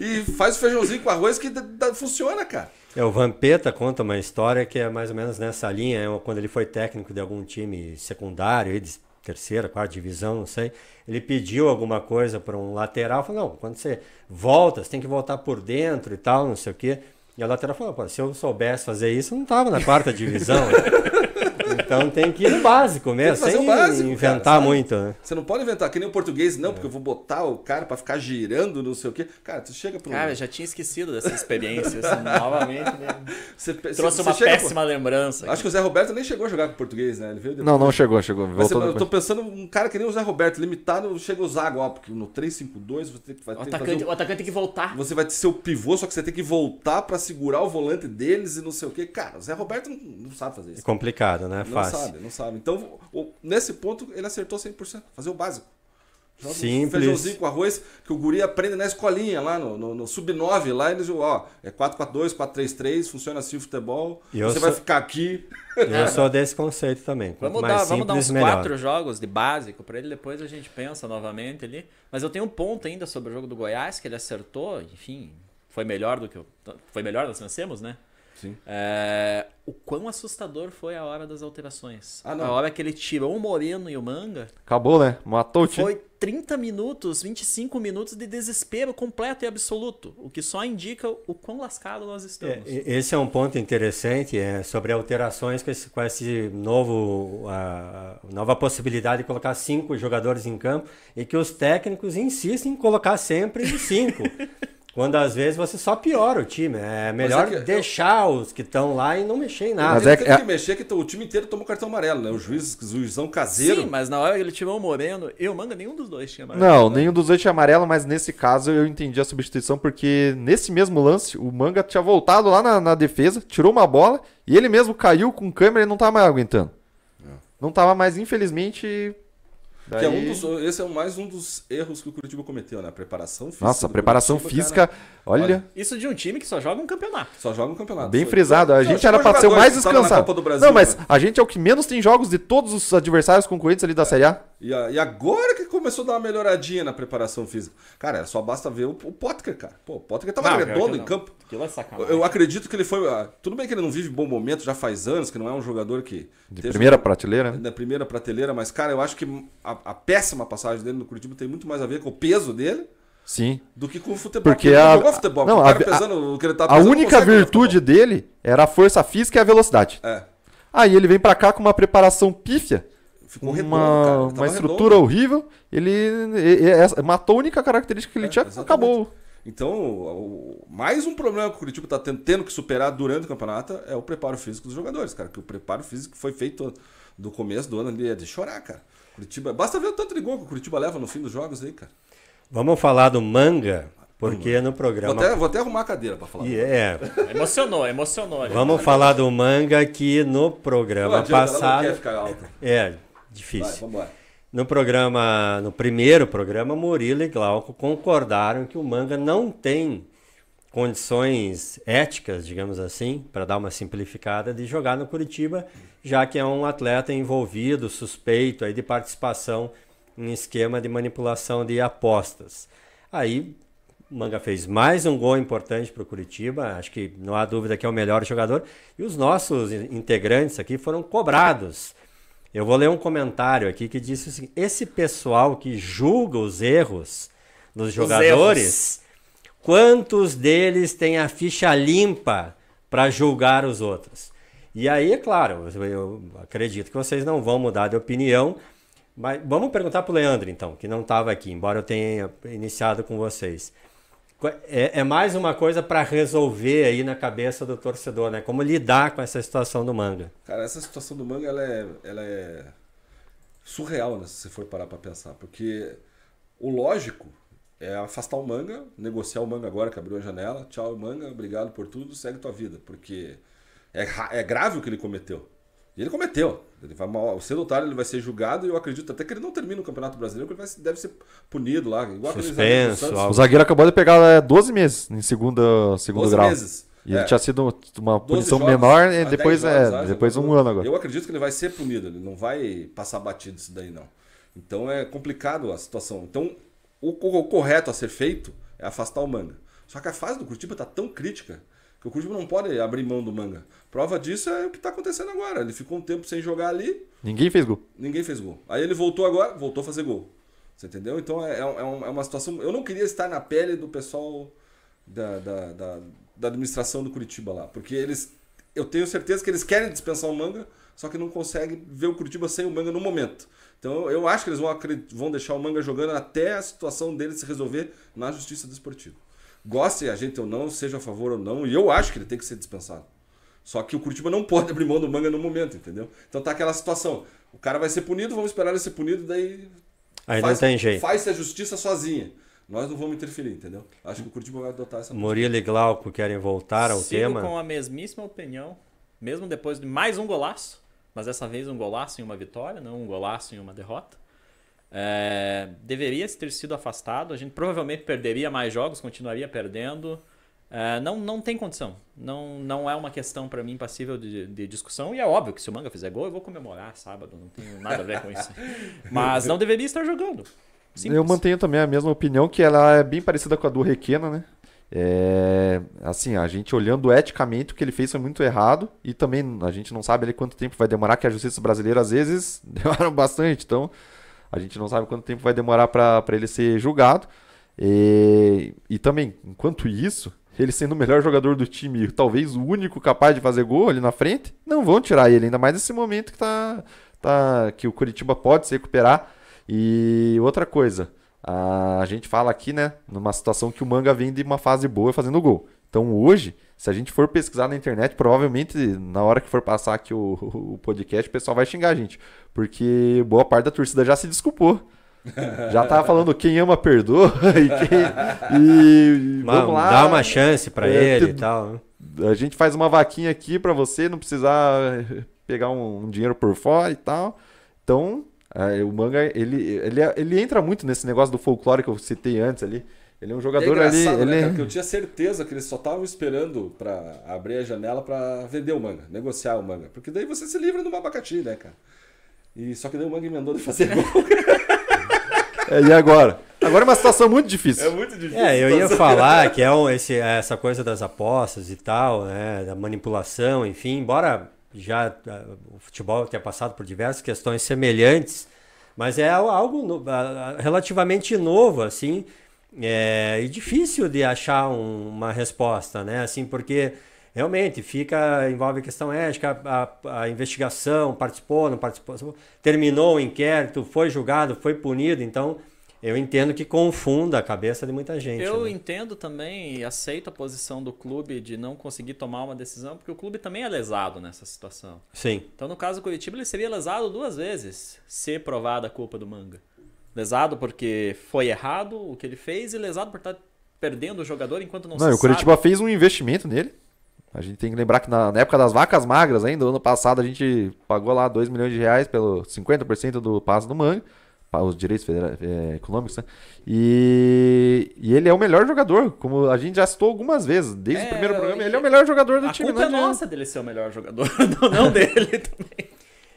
e faz o feijãozinho com arroz que funciona, cara. É, o Vampeta conta uma história que é mais ou menos nessa linha, é quando ele foi técnico de algum time secundário, ele terceira, quarta divisão, não sei. Ele pediu alguma coisa para um lateral, falou: não, quando você volta, você tem que voltar por dentro e tal, não sei o quê. E a lateral falou: se eu soubesse fazer isso, eu não tava na quarta divisão. Então tem que ir no básico, né? mesmo Sem básico, inventar cara, muito, né? Você não pode inventar, que nem o português, não, é. porque eu vou botar o cara para ficar girando, não sei o quê. Cara, tu chega pro. Cara, eu já tinha esquecido dessa experiência, assim, novamente. Né? Você, Trouxe você, uma péssima pro... lembrança. Acho que o Zé Roberto nem chegou a jogar com português, né? Ele veio depois. Não, não chegou, chegou. você, eu tô pensando um cara que nem o Zé Roberto, limitado, chega a usar agora, porque no 352 você vai ter o atacante, o atacante tem que voltar. Você vai ser o pivô, só que você tem que voltar para segurar o volante deles e não sei o quê. Cara, o Zé Roberto não, não sabe fazer isso. É complicado, né? Não fácil. Não sabe, não sabe. Então, nesse ponto, ele acertou 100%. Fazer o básico. Joga Simples. Um feijãozinho com arroz, que o guri aprende na escolinha, lá no, no, no Sub-9, lá eles, ó, é 4-4-2, 4-3-3, funciona assim o futebol, e você sou... vai ficar aqui. Eu é. sou desse conceito também. Quanto vamos, dar, vamos dar uns melhor. quatro jogos de básico para ele, depois a gente pensa novamente ali. Mas eu tenho um ponto ainda sobre o jogo do Goiás, que ele acertou, enfim, foi melhor do que... Eu... Foi melhor, nós vencemos, né? Sim. É, o quão assustador foi a hora das alterações. Ah, a hora que ele tirou o Moreno e o Manga. Acabou, né? Matou o time. Foi 30 minutos, 25 minutos de desespero completo e absoluto. O que só indica o quão lascado nós estamos. É, esse é um ponto interessante é, sobre alterações com esse, com esse novo. A, nova possibilidade de colocar cinco jogadores em campo e que os técnicos insistem em colocar sempre cinco. Quando às vezes você só piora o time. É melhor é que, deixar eu... os que estão lá e não mexer em nada. Mas é que, é... que mexer que o time inteiro tomou cartão amarelo, né? O juiz, o juizão caseiro. Sim, mas na hora que ele tirou o Moreno, eu manga nenhum dos dois tinha amarelo. Não, né? nenhum dos dois tinha amarelo, mas nesse caso eu entendi a substituição porque nesse mesmo lance o Manga tinha voltado lá na, na defesa, tirou uma bola e ele mesmo caiu com câmera e não tava mais aguentando. É. Não tava mais, infelizmente, Daí... Tá que é um dos, esse é mais um dos erros que o Curitiba cometeu, né? A preparação física. Nossa, a preparação física. Cara, olha... Isso de um time que só joga um campeonato. Só joga um campeonato. Bem frisado. A gente era para ser o mais descansado. Brasil, não, mas né? a gente é o que menos tem jogos de todos os adversários concorrentes ali da é. Série A. E, e agora que começou a dar uma melhoradinha na preparação física. Cara, só basta ver o, o Potker, cara. Pô, o Potker tava não, redondo em campo. Aquilo é sacanagem. Eu acredito que ele foi. Ah, tudo bem que ele não vive bom momento, já faz anos, que não é um jogador que. De primeira prateleira, né? Da primeira prateleira, mas, cara, eu acho que a, a péssima passagem dele no Curitiba tem muito mais a ver com o peso dele. Sim. Do que com o futebol. Porque a, jogou futebol. Não, a, pesando, tá pesando, a única virtude dele era a força física e a velocidade. É. Aí ele vem para cá com uma preparação pífia Ficou uma, redondo, uma estrutura redondo. horrível. Ele, ele, ele, matou a única característica que ele é, tinha, exatamente. acabou. Então, o, mais um problema que o Curitiba está tendo, tendo, que superar durante o campeonato é o preparo físico dos jogadores, cara. Que o preparo físico foi feito do começo do ano ali é de chorar, cara. Curitiba, basta ver o tanto de gol que o Curitiba leva no fim dos jogos aí, cara. Vamos falar do manga, porque no programa. Vou até, vou até arrumar a cadeira para falar. Yeah. É. emocionou, emocionou. Vamos falar do manga que no programa passado. Ela não quer ficar alta. É, Difícil. Vai, no programa, no primeiro programa, Murilo e Glauco concordaram que o manga não tem condições éticas, digamos assim, para dar uma simplificada, de jogar no Curitiba, já que é um atleta envolvido, suspeito aí de participação em esquema de manipulação de apostas. Aí o Manga fez mais um gol importante para o Curitiba, acho que não há dúvida que é o melhor jogador, e os nossos integrantes aqui foram cobrados eu vou ler um comentário aqui que disse o assim, seguinte: esse pessoal que julga os erros dos jogadores, erros. quantos deles têm a ficha limpa para julgar os outros? E aí, é claro, eu acredito que vocês não vão mudar de opinião, mas vamos perguntar para o Leandro, então, que não estava aqui, embora eu tenha iniciado com vocês é, é mais uma coisa para resolver aí na cabeça do torcedor, né? Como lidar com essa situação do manga. Cara, essa situação do manga ela é, ela é surreal, né? Se você for parar para pensar. Porque o lógico é afastar o manga, negociar o manga agora que abriu a janela. Tchau, manga, obrigado por tudo, segue tua vida. Porque é, é grave o que ele cometeu. E ele cometeu. Ele vai mal, cedo ele vai ser julgado e eu acredito até que ele não termine o Campeonato Brasileiro, que ele vai, deve ser punido lá. Igual Suspenso. Assim. o zagueiro acabou de pegar é, 12 meses em segunda, segundo 12 grau. Meses. E é, ele tinha sido uma punição jogos, menor e depois, é, depois um ano agora. Eu acredito que ele vai ser punido, ele não vai passar batido isso daí, não. Então é complicado a situação. Então, o, o correto a ser feito é afastar o manga. Só que a fase do Curitiba está tão crítica porque o Curitiba não pode abrir mão do manga. Prova disso é o que está acontecendo agora. Ele ficou um tempo sem jogar ali. Ninguém fez gol. Ninguém fez gol. Aí ele voltou agora, voltou a fazer gol. Você entendeu? Então é, é, é, é uma situação. Eu não queria estar na pele do pessoal da, da, da, da administração do Curitiba lá. Porque eles. Eu tenho certeza que eles querem dispensar o manga, só que não conseguem ver o Curitiba sem o manga no momento. Então eu acho que eles vão, vão deixar o manga jogando até a situação dele se resolver na justiça desportiva goste a gente ou não, seja a favor ou não, e eu acho que ele tem que ser dispensado. Só que o Curitiba não pode abrir mão do manga no momento, entendeu? Então tá aquela situação. O cara vai ser punido, vamos esperar ele ser punido, daí. Aí faz, não tem jeito. Faz-se a justiça sozinha. Nós não vamos interferir, entendeu? Acho que o Curitiba vai adotar essa Murilo e Glauco querem voltar ao Sigo tema. com a mesmíssima opinião, mesmo depois de mais um golaço, mas dessa vez um golaço em uma vitória, não um golaço em uma derrota. É, deveria ter sido afastado. A gente provavelmente perderia mais jogos, continuaria perdendo. É, não, não tem condição. Não, não é uma questão para mim passível de, de, discussão. E é óbvio que se o Manga fizer gol, eu vou comemorar sábado. Não tenho nada a ver com isso. Mas não deveria estar jogando. Simples. Eu mantenho também a mesma opinião, que ela é bem parecida com a do Requena, né? É, assim, a gente olhando eticamente o que ele fez foi muito errado e também a gente não sabe ali quanto tempo vai demorar, que a justiça brasileira às vezes demora bastante, então a gente não sabe quanto tempo vai demorar para ele ser julgado. E, e também, enquanto isso, ele sendo o melhor jogador do time, talvez o único capaz de fazer gol ali na frente, não vão tirar ele, ainda mais nesse momento que, tá, tá, que o Curitiba pode se recuperar. E outra coisa, a, a gente fala aqui, né, numa situação que o Manga vem de uma fase boa fazendo gol. Então hoje, se a gente for pesquisar na internet, provavelmente na hora que for passar aqui o, o podcast, o pessoal vai xingar a gente. Porque boa parte da torcida já se desculpou. Já tava falando quem ama perdoa e, quem, e Mano, vamos lá. Dá uma chance para é, ele e tal. Né? A gente faz uma vaquinha aqui para você não precisar eh, pegar um, um, dinheiro por fora e tal. Então, é, o manga ele, ele, é, ele entra muito nesse negócio do folclore que eu citei antes ali. Ele é um jogador né, é ali. Ele... eu tinha certeza que eles só estavam esperando para abrir a janela para vender o manga, negociar o manga. Porque daí você se livra do abacaxi, né, cara? E só que daí o manga emendou de fazer gol. É, e agora? Agora é uma situação muito difícil. É muito difícil. É, eu ia falar que é um, esse, é essa coisa das apostas e tal, né, da manipulação, enfim, embora já eh, o futebol tenha passado por diversas questões semelhantes, mas é algo no, relativamente novo, assim, é, é difícil de achar um, uma resposta, né? Assim, porque realmente fica envolve a questão ética, a, a, investigação, participou, não participou, terminou o inquérito, foi julgado, foi punido, então eu entendo que confunda a cabeça de muita gente. Eu né? entendo também e aceito a posição do clube de não conseguir tomar uma decisão, porque o clube também é lesado nessa situação. Sim. Então, no caso do Curitiba, ele seria lesado duas vezes, se provada a culpa do Manga. Lesado porque foi errado o que ele fez e lesado por estar tá perdendo o jogador enquanto não, não se Não, o Curitiba fez um investimento nele. A gente tem que lembrar que na, na, época das vacas magras ainda, ano passado a gente pagou lá 2 milhões de reais pelo 50% do passo do Mangue, para os direitos é, econômicos, né? E, e, ele é o melhor jogador, como a gente já citou algumas vezes, desde é, o primeiro programa, ele é o melhor jogador do a time. A culpa é nossa dele ser o melhor jogador, não, não dele também.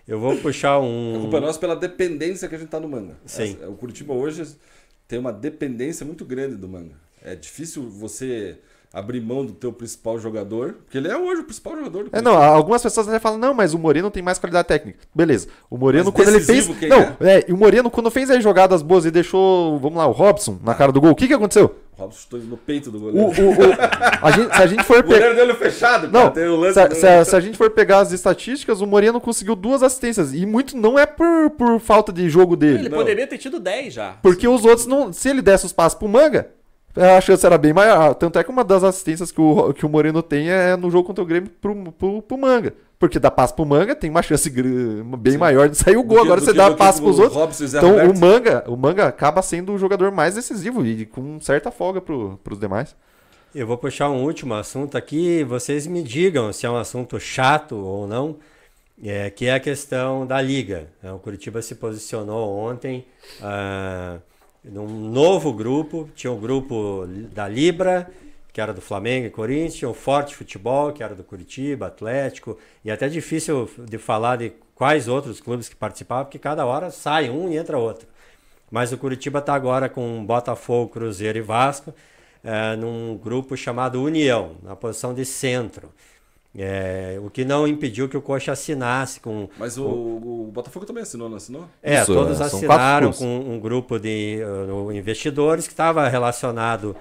Eu vou puxar um. A culpa é nossa pela dependência que a gente tá no manga. Sim. O Curitiba hoje tem uma dependência muito grande do manga. É difícil você abrir mão do teu principal jogador, porque ele é hoje o principal jogador do É, não, algumas pessoas até falam, não, mas o Moreno tem mais qualidade técnica. Beleza, o Moreno mas quando ele fez... Não, é? é, o Moreno quando fez as jogadas boas e deixou, vamos lá, o Robson na ah. cara do gol, o que que aconteceu? O Robson chutou no peito do goleiro. O, o, o, a gente, se a gente for pe... O goleiro fechado, não, cara, se, a, se, a, se, a, gente for pegar as estatísticas, o Moreno conseguiu duas assistências, e muito não é por, por falta de jogo dele. Ele não. poderia ter tido 10 já. Porque os outros não... Se ele desse os passos pro Manga, a chance era bem maior. Ah, tanto é que uma das assistências que o, que o Moreno tem é no jogo contra o Grêmio pro, pro, pro Manga. Porque dá passe pro Manga, tem uma chance bem Sim. maior de sair o gol. Que, Agora você dá dá passe pros outros. Robson, então o Manga, o Manga acaba sendo o jogador mais decisivo e com certa folga pro, pros demais. Eu vou puxar um último assunto aqui, vocês me digam se é um assunto chato ou não, é, que é a questão da Liga. É, o Curitiba se posicionou ontem. Uh, num novo grupo. Tinha o um grupo da Libra, que era do Flamengo e Corinthians, tinha o Forte Futebol, que era do Curitiba, Atlético, e é até difícil de falar de quais outros clubes que participavam, porque cada hora sai um e entra outro. Mas o Curitiba está agora com Botafogo, Cruzeiro e Vasco, é, num grupo chamado União, na posição de centro. É, o que não impediu que o Coxa assinasse com. Mas o, o, o Botafogo também assinou, não assinou? É, Isso, todos é, assinaram com um grupo de uh, investidores que estava relacionado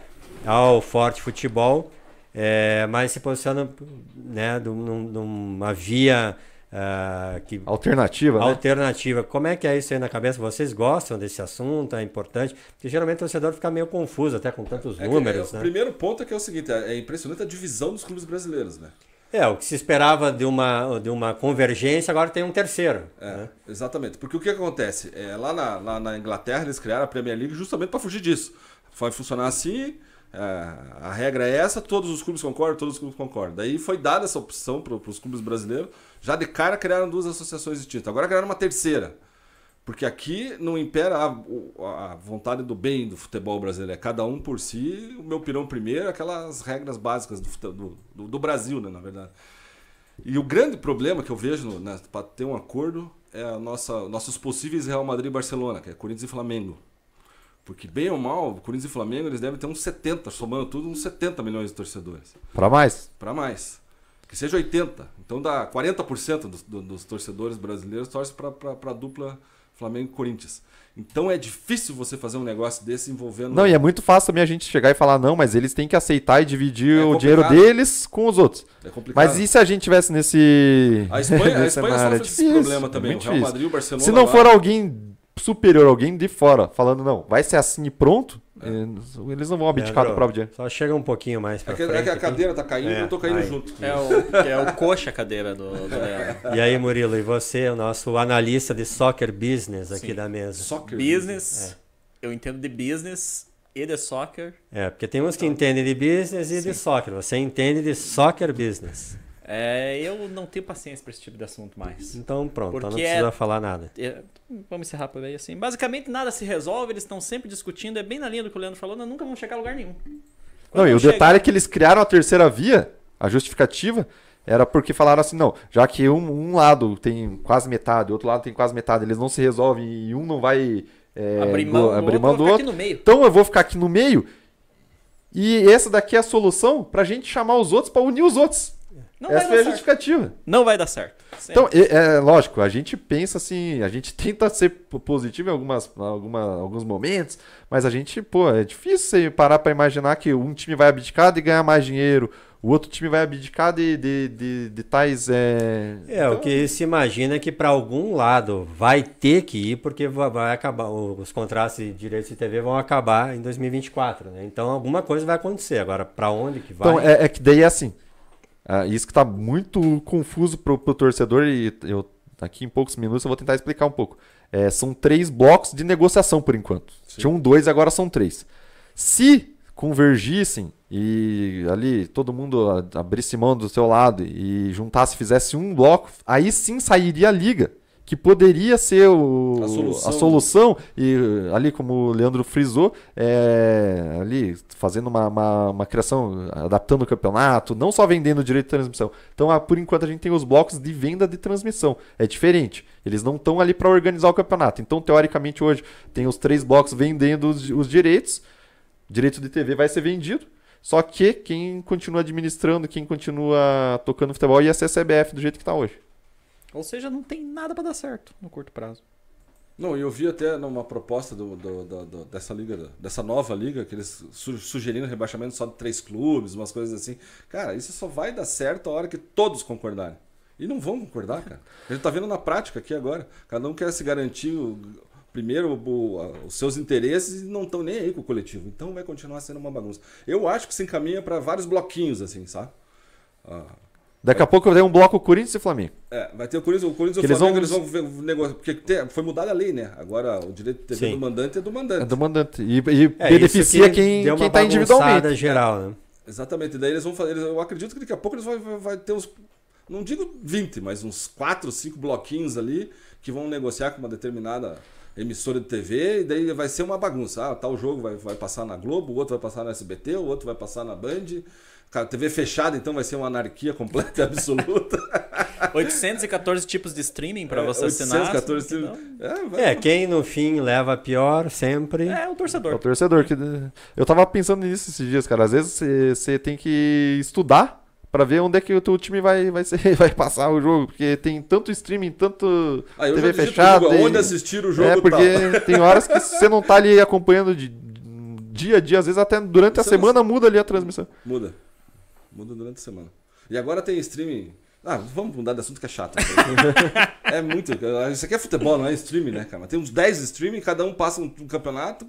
ao Forte Futebol, é, mas se posiciona né, num, numa via. Uh, que... Alternativa. Né? Alternativa. Né? Como é que é isso aí na cabeça? Vocês gostam desse assunto? É importante? Porque geralmente o torcedor fica meio confuso até com tantos é, números. É, né? O primeiro ponto é que é o seguinte: é, é impressionante a divisão dos clubes brasileiros, né? É, o que se esperava de uma, de uma convergência, agora tem um terceiro. É, né? Exatamente. Porque o que acontece? É, lá, na, lá na Inglaterra eles criaram a Premier League justamente para fugir disso. Vai funcionar assim, é, a regra é essa, todos os clubes concordam, todos os clubes concordam. Daí foi dada essa opção para os clubes brasileiros. Já de cara criaram duas associações de Agora criaram uma terceira. Porque aqui não impera a, a, vontade do bem do futebol brasileiro. É cada um por si, o meu pirão primeiro, aquelas regras básicas do, do, do Brasil, né, na verdade. E o grande problema que eu vejo né, para ter um acordo é a nossa, nossos possíveis Real Madrid e Barcelona, que é Corinthians e Flamengo. Porque, bem ou mal, Corinthians e Flamengo eles devem ter uns 70, somando tudo, uns 70 milhões de torcedores. Para mais? Para mais. Que seja 80. Então dá 40% dos, dos torcedores brasileiros torce para a dupla Flamengo e Corinthians. Então é difícil você fazer um negócio desse envolvendo. Não, e é muito fácil também a gente chegar e falar, não, mas eles têm que aceitar e dividir é o dinheiro deles com os outros. É complicado. Mas e se a gente tivesse nesse. A Espanha, a Espanha é sofre é difícil, esse problema também. É o Real Madrid, o Barcelona. Se não lá... for alguém superior a alguém de fora, falando, não, vai ser assim e pronto, é. eles não vão abdicar é, da prova de Só chega um pouquinho mais pra é que, é frente, é que a cadeira tá caindo e eu é, tô caindo aí. junto. É o, é o coxa a cadeira do, do E aí, Murilo, e você, o nosso analista de soccer business aqui Sim. da mesa? Soccer business, eu entendo de business e de soccer. É, porque tem uns que então, entendem de business e Sim. de soccer. Você entende de soccer business. É, eu não tenho paciência para esse tipo de assunto mais. Então pronto, então não precisa é, falar nada. É, vamos encerrar por aí assim. Basicamente nada se resolve, eles estão sempre discutindo, é bem na linha do que o Leandro falou, nós né? nunca vão chegar a lugar nenhum. Quando não, e o chega... detalhe é que eles criaram a terceira via, a justificativa, era porque falaram assim, não, já que um, um lado tem quase metade, o outro lado tem quase metade, eles não se resolvem e um não vai é, abrir mão do, abrir mão do outro, outro. então eu vou ficar aqui no meio e essa daqui é a solução pra gente chamar os outros para unir os outros. Não Essa foi a certo. justificativa. Não vai dar certo. Então, Sempre. Então, é, é, lógico, a gente pensa assim, a gente tenta ser positivo em algumas, alguma, alguns momentos, mas a gente, pô, é difícil você parar para imaginar que um time vai abdicar de ganhar mais dinheiro, o outro time vai abdicar de, de, de, de tais. É, é então... o que se imagina é que para algum lado vai ter que ir, porque vai acabar, os contratos de direitos de TV vão acabar em 2024, né? Então alguma coisa vai acontecer. Agora, para onde que vai? Então, é, é que daí é assim Uh, isso que está muito confuso para o torcedor e eu aqui em poucos minutos eu vou tentar explicar um pouco. É, são três blocos de negociação por enquanto. Sim. Tinha um dois, agora são três. Se convergissem e ali todo mundo abrisse mão do seu lado e juntasse, fizesse um bloco, aí sim sairia a liga que poderia ser o, a, solução. a solução, e eh, ali como o Leandro frisou, é, ali fazendo uma, uma, uma, criação, adaptando o campeonato, não só vendendo direito de transmissão. Então, ah, por enquanto, a gente tem os blocos de venda de transmissão. É diferente. Eles não estão ali para organizar o campeonato. Então, teoricamente, hoje tem os três blocos vendendo os, os direitos. Direito de TV vai ser vendido. Só que quem continua administrando, quem continua tocando futebol ia ser a CBF do jeito que está hoje. Ou seja, não tem nada para dar certo no curto prazo. Não, eu vi até numa proposta do, do, do, dessa liga, dessa nova liga, que eles sugerindo rebaixamento só de três clubes, umas coisas assim. Cara, isso só vai dar certo a hora que todos concordarem. E não vão concordar, cara. A gente tá vendo na prática aqui agora. Cada um quer se garantir o, primeiro o, a, os seus interesses e não estão nem aí com o coletivo. Então vai continuar sendo uma bagunça. Eu acho que se encaminha para vários bloquinhos, assim, sabe? Ah, Daqui a pouco dei um bloco Corinthians e Flamengo. É, vai ter o Corinthians, o Corinthians e o Flamengo, eles vão, eles vão negócio, porque tem, foi mudada a lei, né? Agora o direito de TV Sim. do mandante é do mandante. É do mandante. E, e é, beneficia que quem está quem tá individualmente. geral, né? Exatamente. Daí eles vão fazer, eu acredito que daqui a pouco eles vão vai, vai ter uns não digo 20, mas uns 4, 5 bloquinhos ali que vão negociar com uma determinada emissora de TV e daí vai ser uma bagunça. Ah, tal jogo vai, vai passar na Globo, o outro vai passar na SBT, o outro vai passar na Band. Cara, TV fechada, então vai ser uma anarquia completa e absoluta. 814 tipos de streaming para é, você 814 assinar. Assim, então... É, é, quem no fim leva a pior sempre. É o torcedor. É o torcedor. que né? Eu tava pensando nisso esses dias, cara. Às vezes você tem que estudar para ver onde é que o teu time vai, vai, ser, vai passar o jogo, porque tem tanto streaming, tanto ah, TV fechada. Google, e... Onde assistir o é, jogo É, porque tem horas que você não tá ali acompanhando de dia a dia, às vezes até durante você a semana não... muda ali a transmissão. Muda. Muda durante a semana. E agora tem streaming. Ah, vamos mudar de assunto que é chato. Né? é muito. Isso aqui é futebol, não é streaming, né, cara? Tem uns 10 streaming, cada um passa um, um campeonato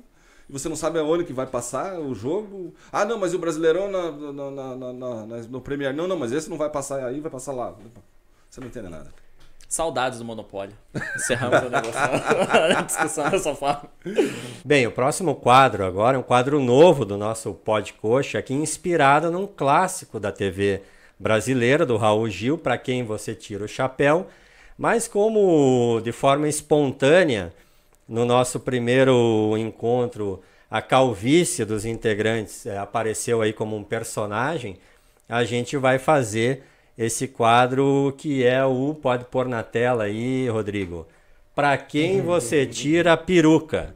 e você não sabe aonde que vai passar o jogo. Ah, não, mas o Brasileirão na, na, na, na, no Premier. Não, não, mas esse não vai passar aí, vai passar lá. Você não entende nada. Saudades do monopólio. Encerramos o negócio. a discussão dessa é forma. Bem, o próximo quadro agora é um quadro novo do nosso Pod Coxa, aqui é inspirado num clássico da TV brasileira, do Raul Gil, para quem você tira o chapéu. Mas como de forma espontânea, no nosso primeiro encontro, a calvície dos integrantes eh, apareceu aí como um personagem, a gente vai fazer esse quadro que é o pode pôr na tela aí, Rodrigo. Para quem uhum. você tira a peruca?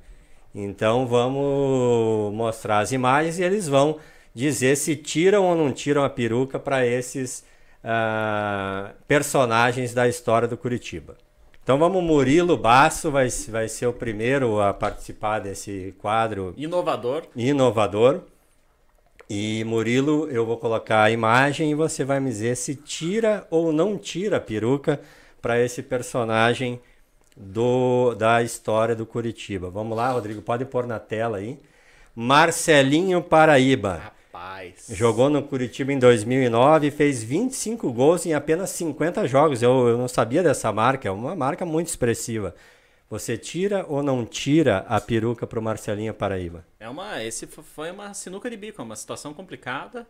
Então vamos mostrar as imagens e eles vão dizer se tiram ou não tiram a peruca para esses uh, personagens da história do Curitiba. Então vamos, Murilo Basso vai, vai ser o primeiro a participar desse quadro. Inovador. Inovador. E Murilo, eu vou colocar a imagem e você vai me dizer se tira ou não tira a peruca para esse personagem do da história do Curitiba. Vamos lá, Rodrigo, pode pôr na tela aí. Marcelinho Paraíba. Rapaz. Jogou no Curitiba em 2009 e fez 25 gols em apenas 50 jogos. Eu, eu não sabia dessa marca, é uma marca muito expressiva. Você tira ou não tira a peruca pro Marcelinho Paraíba? É uma, esse foi uma sinuca de bico, é uma situação complicada.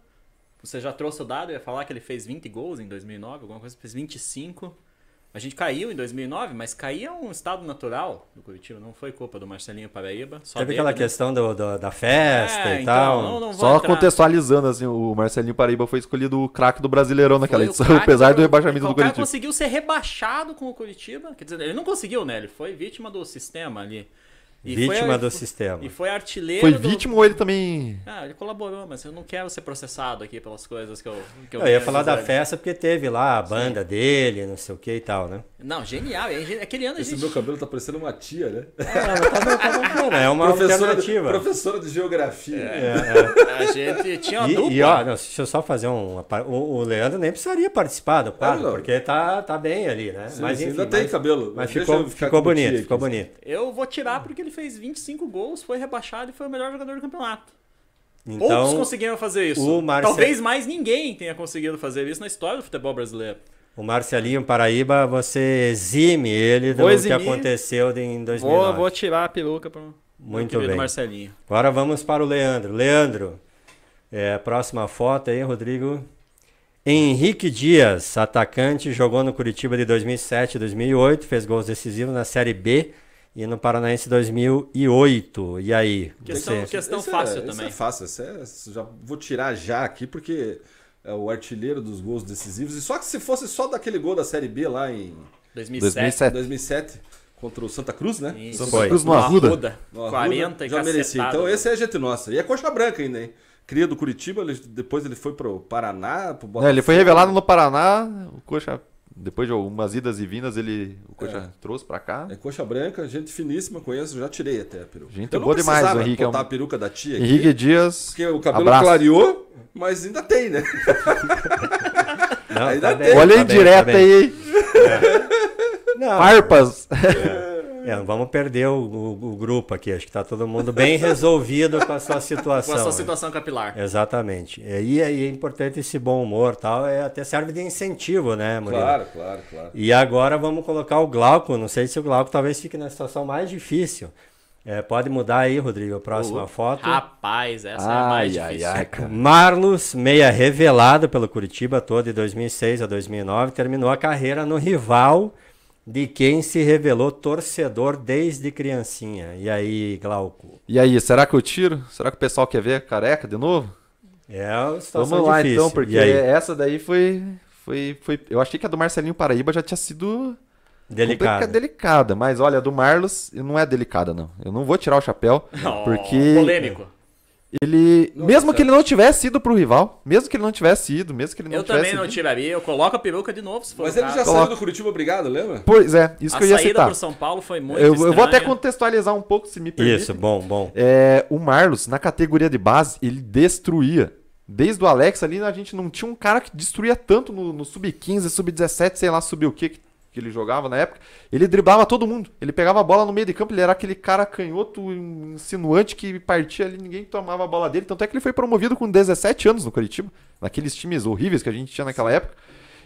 Você já trouxe o dado, ia falar que ele fez 20 gols em 2009, alguma coisa, fez 25. A gente caiu em 2009, mas cair é um estado natural do Curitiba, não foi culpa do Marcelinho Paraíba. Só Teve dele, aquela né? questão do, do, da festa é, e então, tal. Não, não só entrar. contextualizando, assim, o Marcelinho Paraíba foi escolhido o craque do Brasileirão naquela edição, apesar do rebaixamento do Curitiba. Ele conseguiu ser rebaixado com o Curitiba, quer dizer, ele não conseguiu, né? Ele foi vítima do sistema ali. E vítima foi, do foi, sistema. E foi artilheiro. Foi vítima do... ou ele também. Ah, ele colaborou, mas eu não quero ser processado aqui pelas coisas que eu. Que eu, eu ia falar da anos. festa porque teve lá a banda Sim. dele, não sei o que e tal, né? Não, genial. É aquele ano Esse gente... meu cabelo tá parecendo uma tia, né? É, não, tá, tá É uma professora alternativa. De, professora de geografia. É é, é, é, A gente tinha uma e, dupla. E ó, não, deixa eu só fazer um. O, o Leandro nem precisaria participar do quadro, porque tá, tá bem ali, né? Sim, mas enfim, ainda mas, tem cabelo. Mas ficou, ficou bonito, ficou bonito. Eu vou tirar porque ele ele fez 25 gols, foi rebaixado e foi o melhor jogador do campeonato. Então, Poucos conseguiram fazer isso. Marce... Talvez mais ninguém tenha conseguido fazer isso na história do futebol brasileiro. O Marcelinho Paraíba, você exime ele vou do eximir. que aconteceu em 2009. Vou, vou tirar a peruca para muito bem. Marcelinho. Agora vamos para o Leandro. Leandro, é, próxima foto aí, Rodrigo. Henrique Dias, atacante, jogou no Curitiba de 2007 e 2008, fez gols decisivos na Série B e no Paranaense 2008. E aí? Questão, é você... questão é- fácil é, também. é fácil, é, já vou tirar já aqui porque é o artilheiro dos gols decisivos. E só que se fosse só daquele gol da Série B lá em 2007, 2007. 2007 contra o Santa Cruz, né? Isso. Santa Cruz no Arruda. Arruda. No Arruda 40 já merecia. Então né? esse é gente nossa. E é coxa branca ainda, hein? Cria do Curitiba, ele, depois ele foi pro Paraná, pro É, ele foi revelado no Paraná, o coxa depois de algumas idas e vindas, ele o Coxa é. trouxe para cá. É Coxa Branca, gente finíssima, conheço, já tirei até a peruca. Gente eu boa demais, Henrique. botar é um... a peruca da tia aqui, Henrique Dias. Porque o cabelo abraço. clareou, mas ainda tem, né? Não, ainda tá tem. Olha tá, tá indireta tá aí. É. Não, Farpas. É. É, não vamos perder o, o, o, grupo aqui. Acho que está todo mundo bem resolvido com a sua situação. com a sua né? situação capilar. Exatamente. E, aí é, é importante esse bom humor tal. É, até serve de incentivo, né, Murilo? Claro, claro, claro. E agora vamos colocar o Glauco. Não sei se o Glauco talvez fique na situação mais difícil. É, pode mudar aí, Rodrigo, a próxima uh, foto. Rapaz, essa ai, é a mais difícil. Ai, Marlos, meia revelado pelo Curitiba todo de 2006 a 2009, terminou a carreira no rival de quem se revelou torcedor desde criancinha. E aí, Glauco? E aí, será que eu tiro? Será que o pessoal quer ver careca de novo? É, uma situação Vamos lá difícil. então, porque essa daí foi, foi, foi. Eu achei que a do Marcelinho Paraíba já tinha sido. Delicada. Delicada, mas olha, a do Marlos não é delicada, não. Eu não vou tirar o chapéu. Oh, porque... Polêmico. Ele, Nossa. mesmo que ele não tivesse ido pro rival, mesmo que ele não tivesse ido, mesmo que ele não eu tivesse Eu também não tiraria, eu coloco a peruca de novo se for Mas ele já Coloca. saiu do Curitiba obrigado, lembra? Pois é, isso a que eu ia citar. A saída pro São Paulo foi muito eu, eu, vou até contextualizar um pouco, se me permite. Isso, bom, bom. É, o Marlos, na categoria de base, ele destruía. Desde o Alex ali, a gente não tinha um cara que destruía tanto no, no sub-15, sub-17, sei lá, sub o que, que que ele jogava na época, ele driblava todo mundo. Ele pegava a bola no meio de campo, ele era aquele cara canhoto, insinuante que partia ali, ninguém tomava a bola dele. Tanto é que ele foi promovido com 17 anos no Curitiba, naqueles times horríveis que a gente tinha naquela época.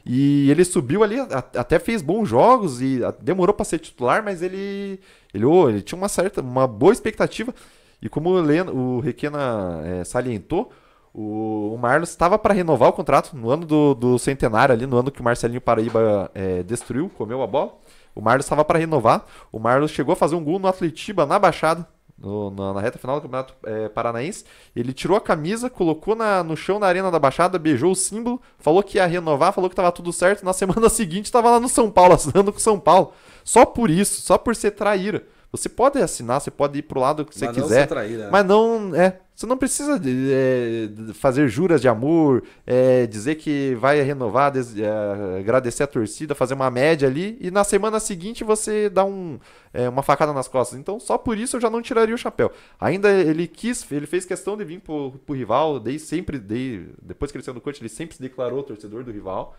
E ele subiu ali, até fez bons jogos e demorou para ser titular, mas ele, ele, oh, ele tinha uma certa, uma boa expectativa. E como o, Leno, o Requena é, salientou, o, o Marlos estava para renovar o contrato no ano do, do, centenário, ali no ano que o Marcelinho Paraíba é, destruiu, comeu a bola. O Marlos estava para renovar. O Marlos chegou a fazer um gol no Atletiba, na Baixada, no, na, na, reta final do Campeonato é, Paranaense. Ele tirou a camisa, colocou na, no chão na Arena da Baixada, beijou o símbolo, falou que ia renovar, falou que estava tudo certo. Na semana seguinte estava lá no São Paulo, assinando com o São Paulo. Só por isso, só por ser traíra. Você pode assinar, você pode ir pro lado que mas você quiser. Traíra, né? Mas não. É, você não precisa é, fazer juras de amor, é, dizer que vai renovar, des, é, agradecer a torcida, fazer uma média ali e na semana seguinte você dá um, uma facada nas costas. Então só por isso eu já não tiraria o chapéu. Ainda ele quis, ele fez questão de vir pro, pro rival, desde sempre, depois que ele saiu do coach, ele sempre se declarou torcedor do rival.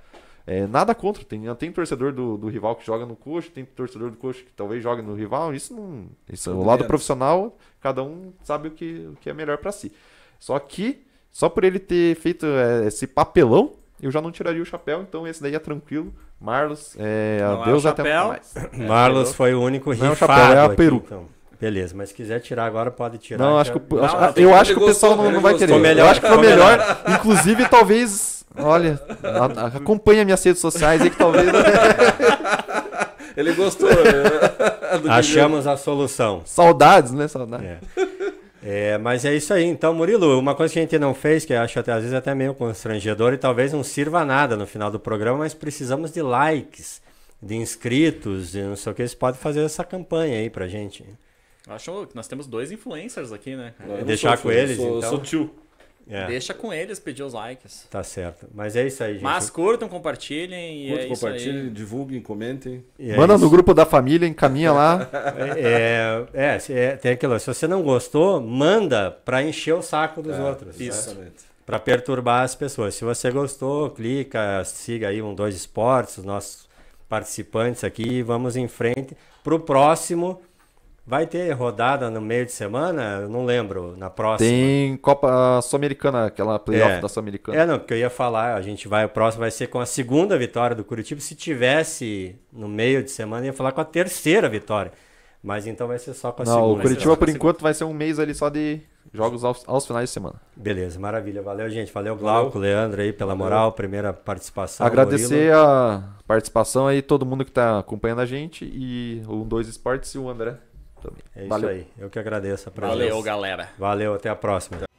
É, nada contra, tem, tem torcedor do, do rival que joga no coxa, tem torcedor do coxa que talvez jogue no rival, isso não. Isso, o lado profissional, cada um sabe o que, o que é melhor para si. Só que, só por ele ter feito é, esse papelão, eu já não tiraria o chapéu, então esse daí é tranquilo. Marlos, é, não é adeus é até mais. Marlos foi o único rifado. Não é o chapéu, é a Peru Então. Beleza, mas se quiser tirar agora, pode tirar. Não, acho que, eu, não, acho, eu acho que o pessoal não, vai querer. Melhor, eu acho que foi melhor. inclusive, talvez Olha, acompanha minhas redes sociais aí que talvez. Ele gostou. Né? Achamos a solução. Saudades, né? Saudades. É. É, mas é isso aí. Então, Murilo, uma coisa que a gente não fez, que eu acho até às vezes até meio constrangedor e talvez não sirva a nada no final do programa, mas precisamos de likes, de inscritos, e não sei o que. Você pode fazer essa campanha aí pra gente. Acho que nós temos dois influencers aqui, né? Deixar sou, com eles. Sou, então. sou tio. É. Deixa com eles pedir os likes. Tá certo. Mas é isso aí, gente. Mas curtam, compartilhem. Curtam, é compartilhem, divulguem, comentem. É manda no grupo da família, encaminha lá. É, é, é, tem aquilo. Se você não gostou, manda para encher o saco dos é, outros. Isso. Né? Para perturbar as pessoas. Se você gostou, clica, siga aí um, dois esportes, os nossos participantes aqui. Vamos em frente. Pro próximo Vai ter rodada no meio de semana? Eu não lembro, na próxima. Tem Copa Sul-Americana, aquela playoff é. da Sul-Americana. É, não, porque eu ia falar, a gente vai, o próximo vai ser com a segunda vitória do Curitiba. Se tivesse no meio de semana, ia falar com a terceira vitória. Mas então vai ser só com a não, segunda. Não, o Curitiba, por enquanto, vai ser um mês ali só de jogos aos, aos, finais de semana. Beleza, maravilha. Valeu, gente. Valeu, Glauco, Valeu. Leandro aí pela Valeu. moral, primeira participação. Agradecer Murilo. a participação aí, todo mundo que está acompanhando a gente e o dois Esportes e o André. É Valeu. isso aí. Eu que agradeço a presença. Valeu, galera. Valeu, até a próxima.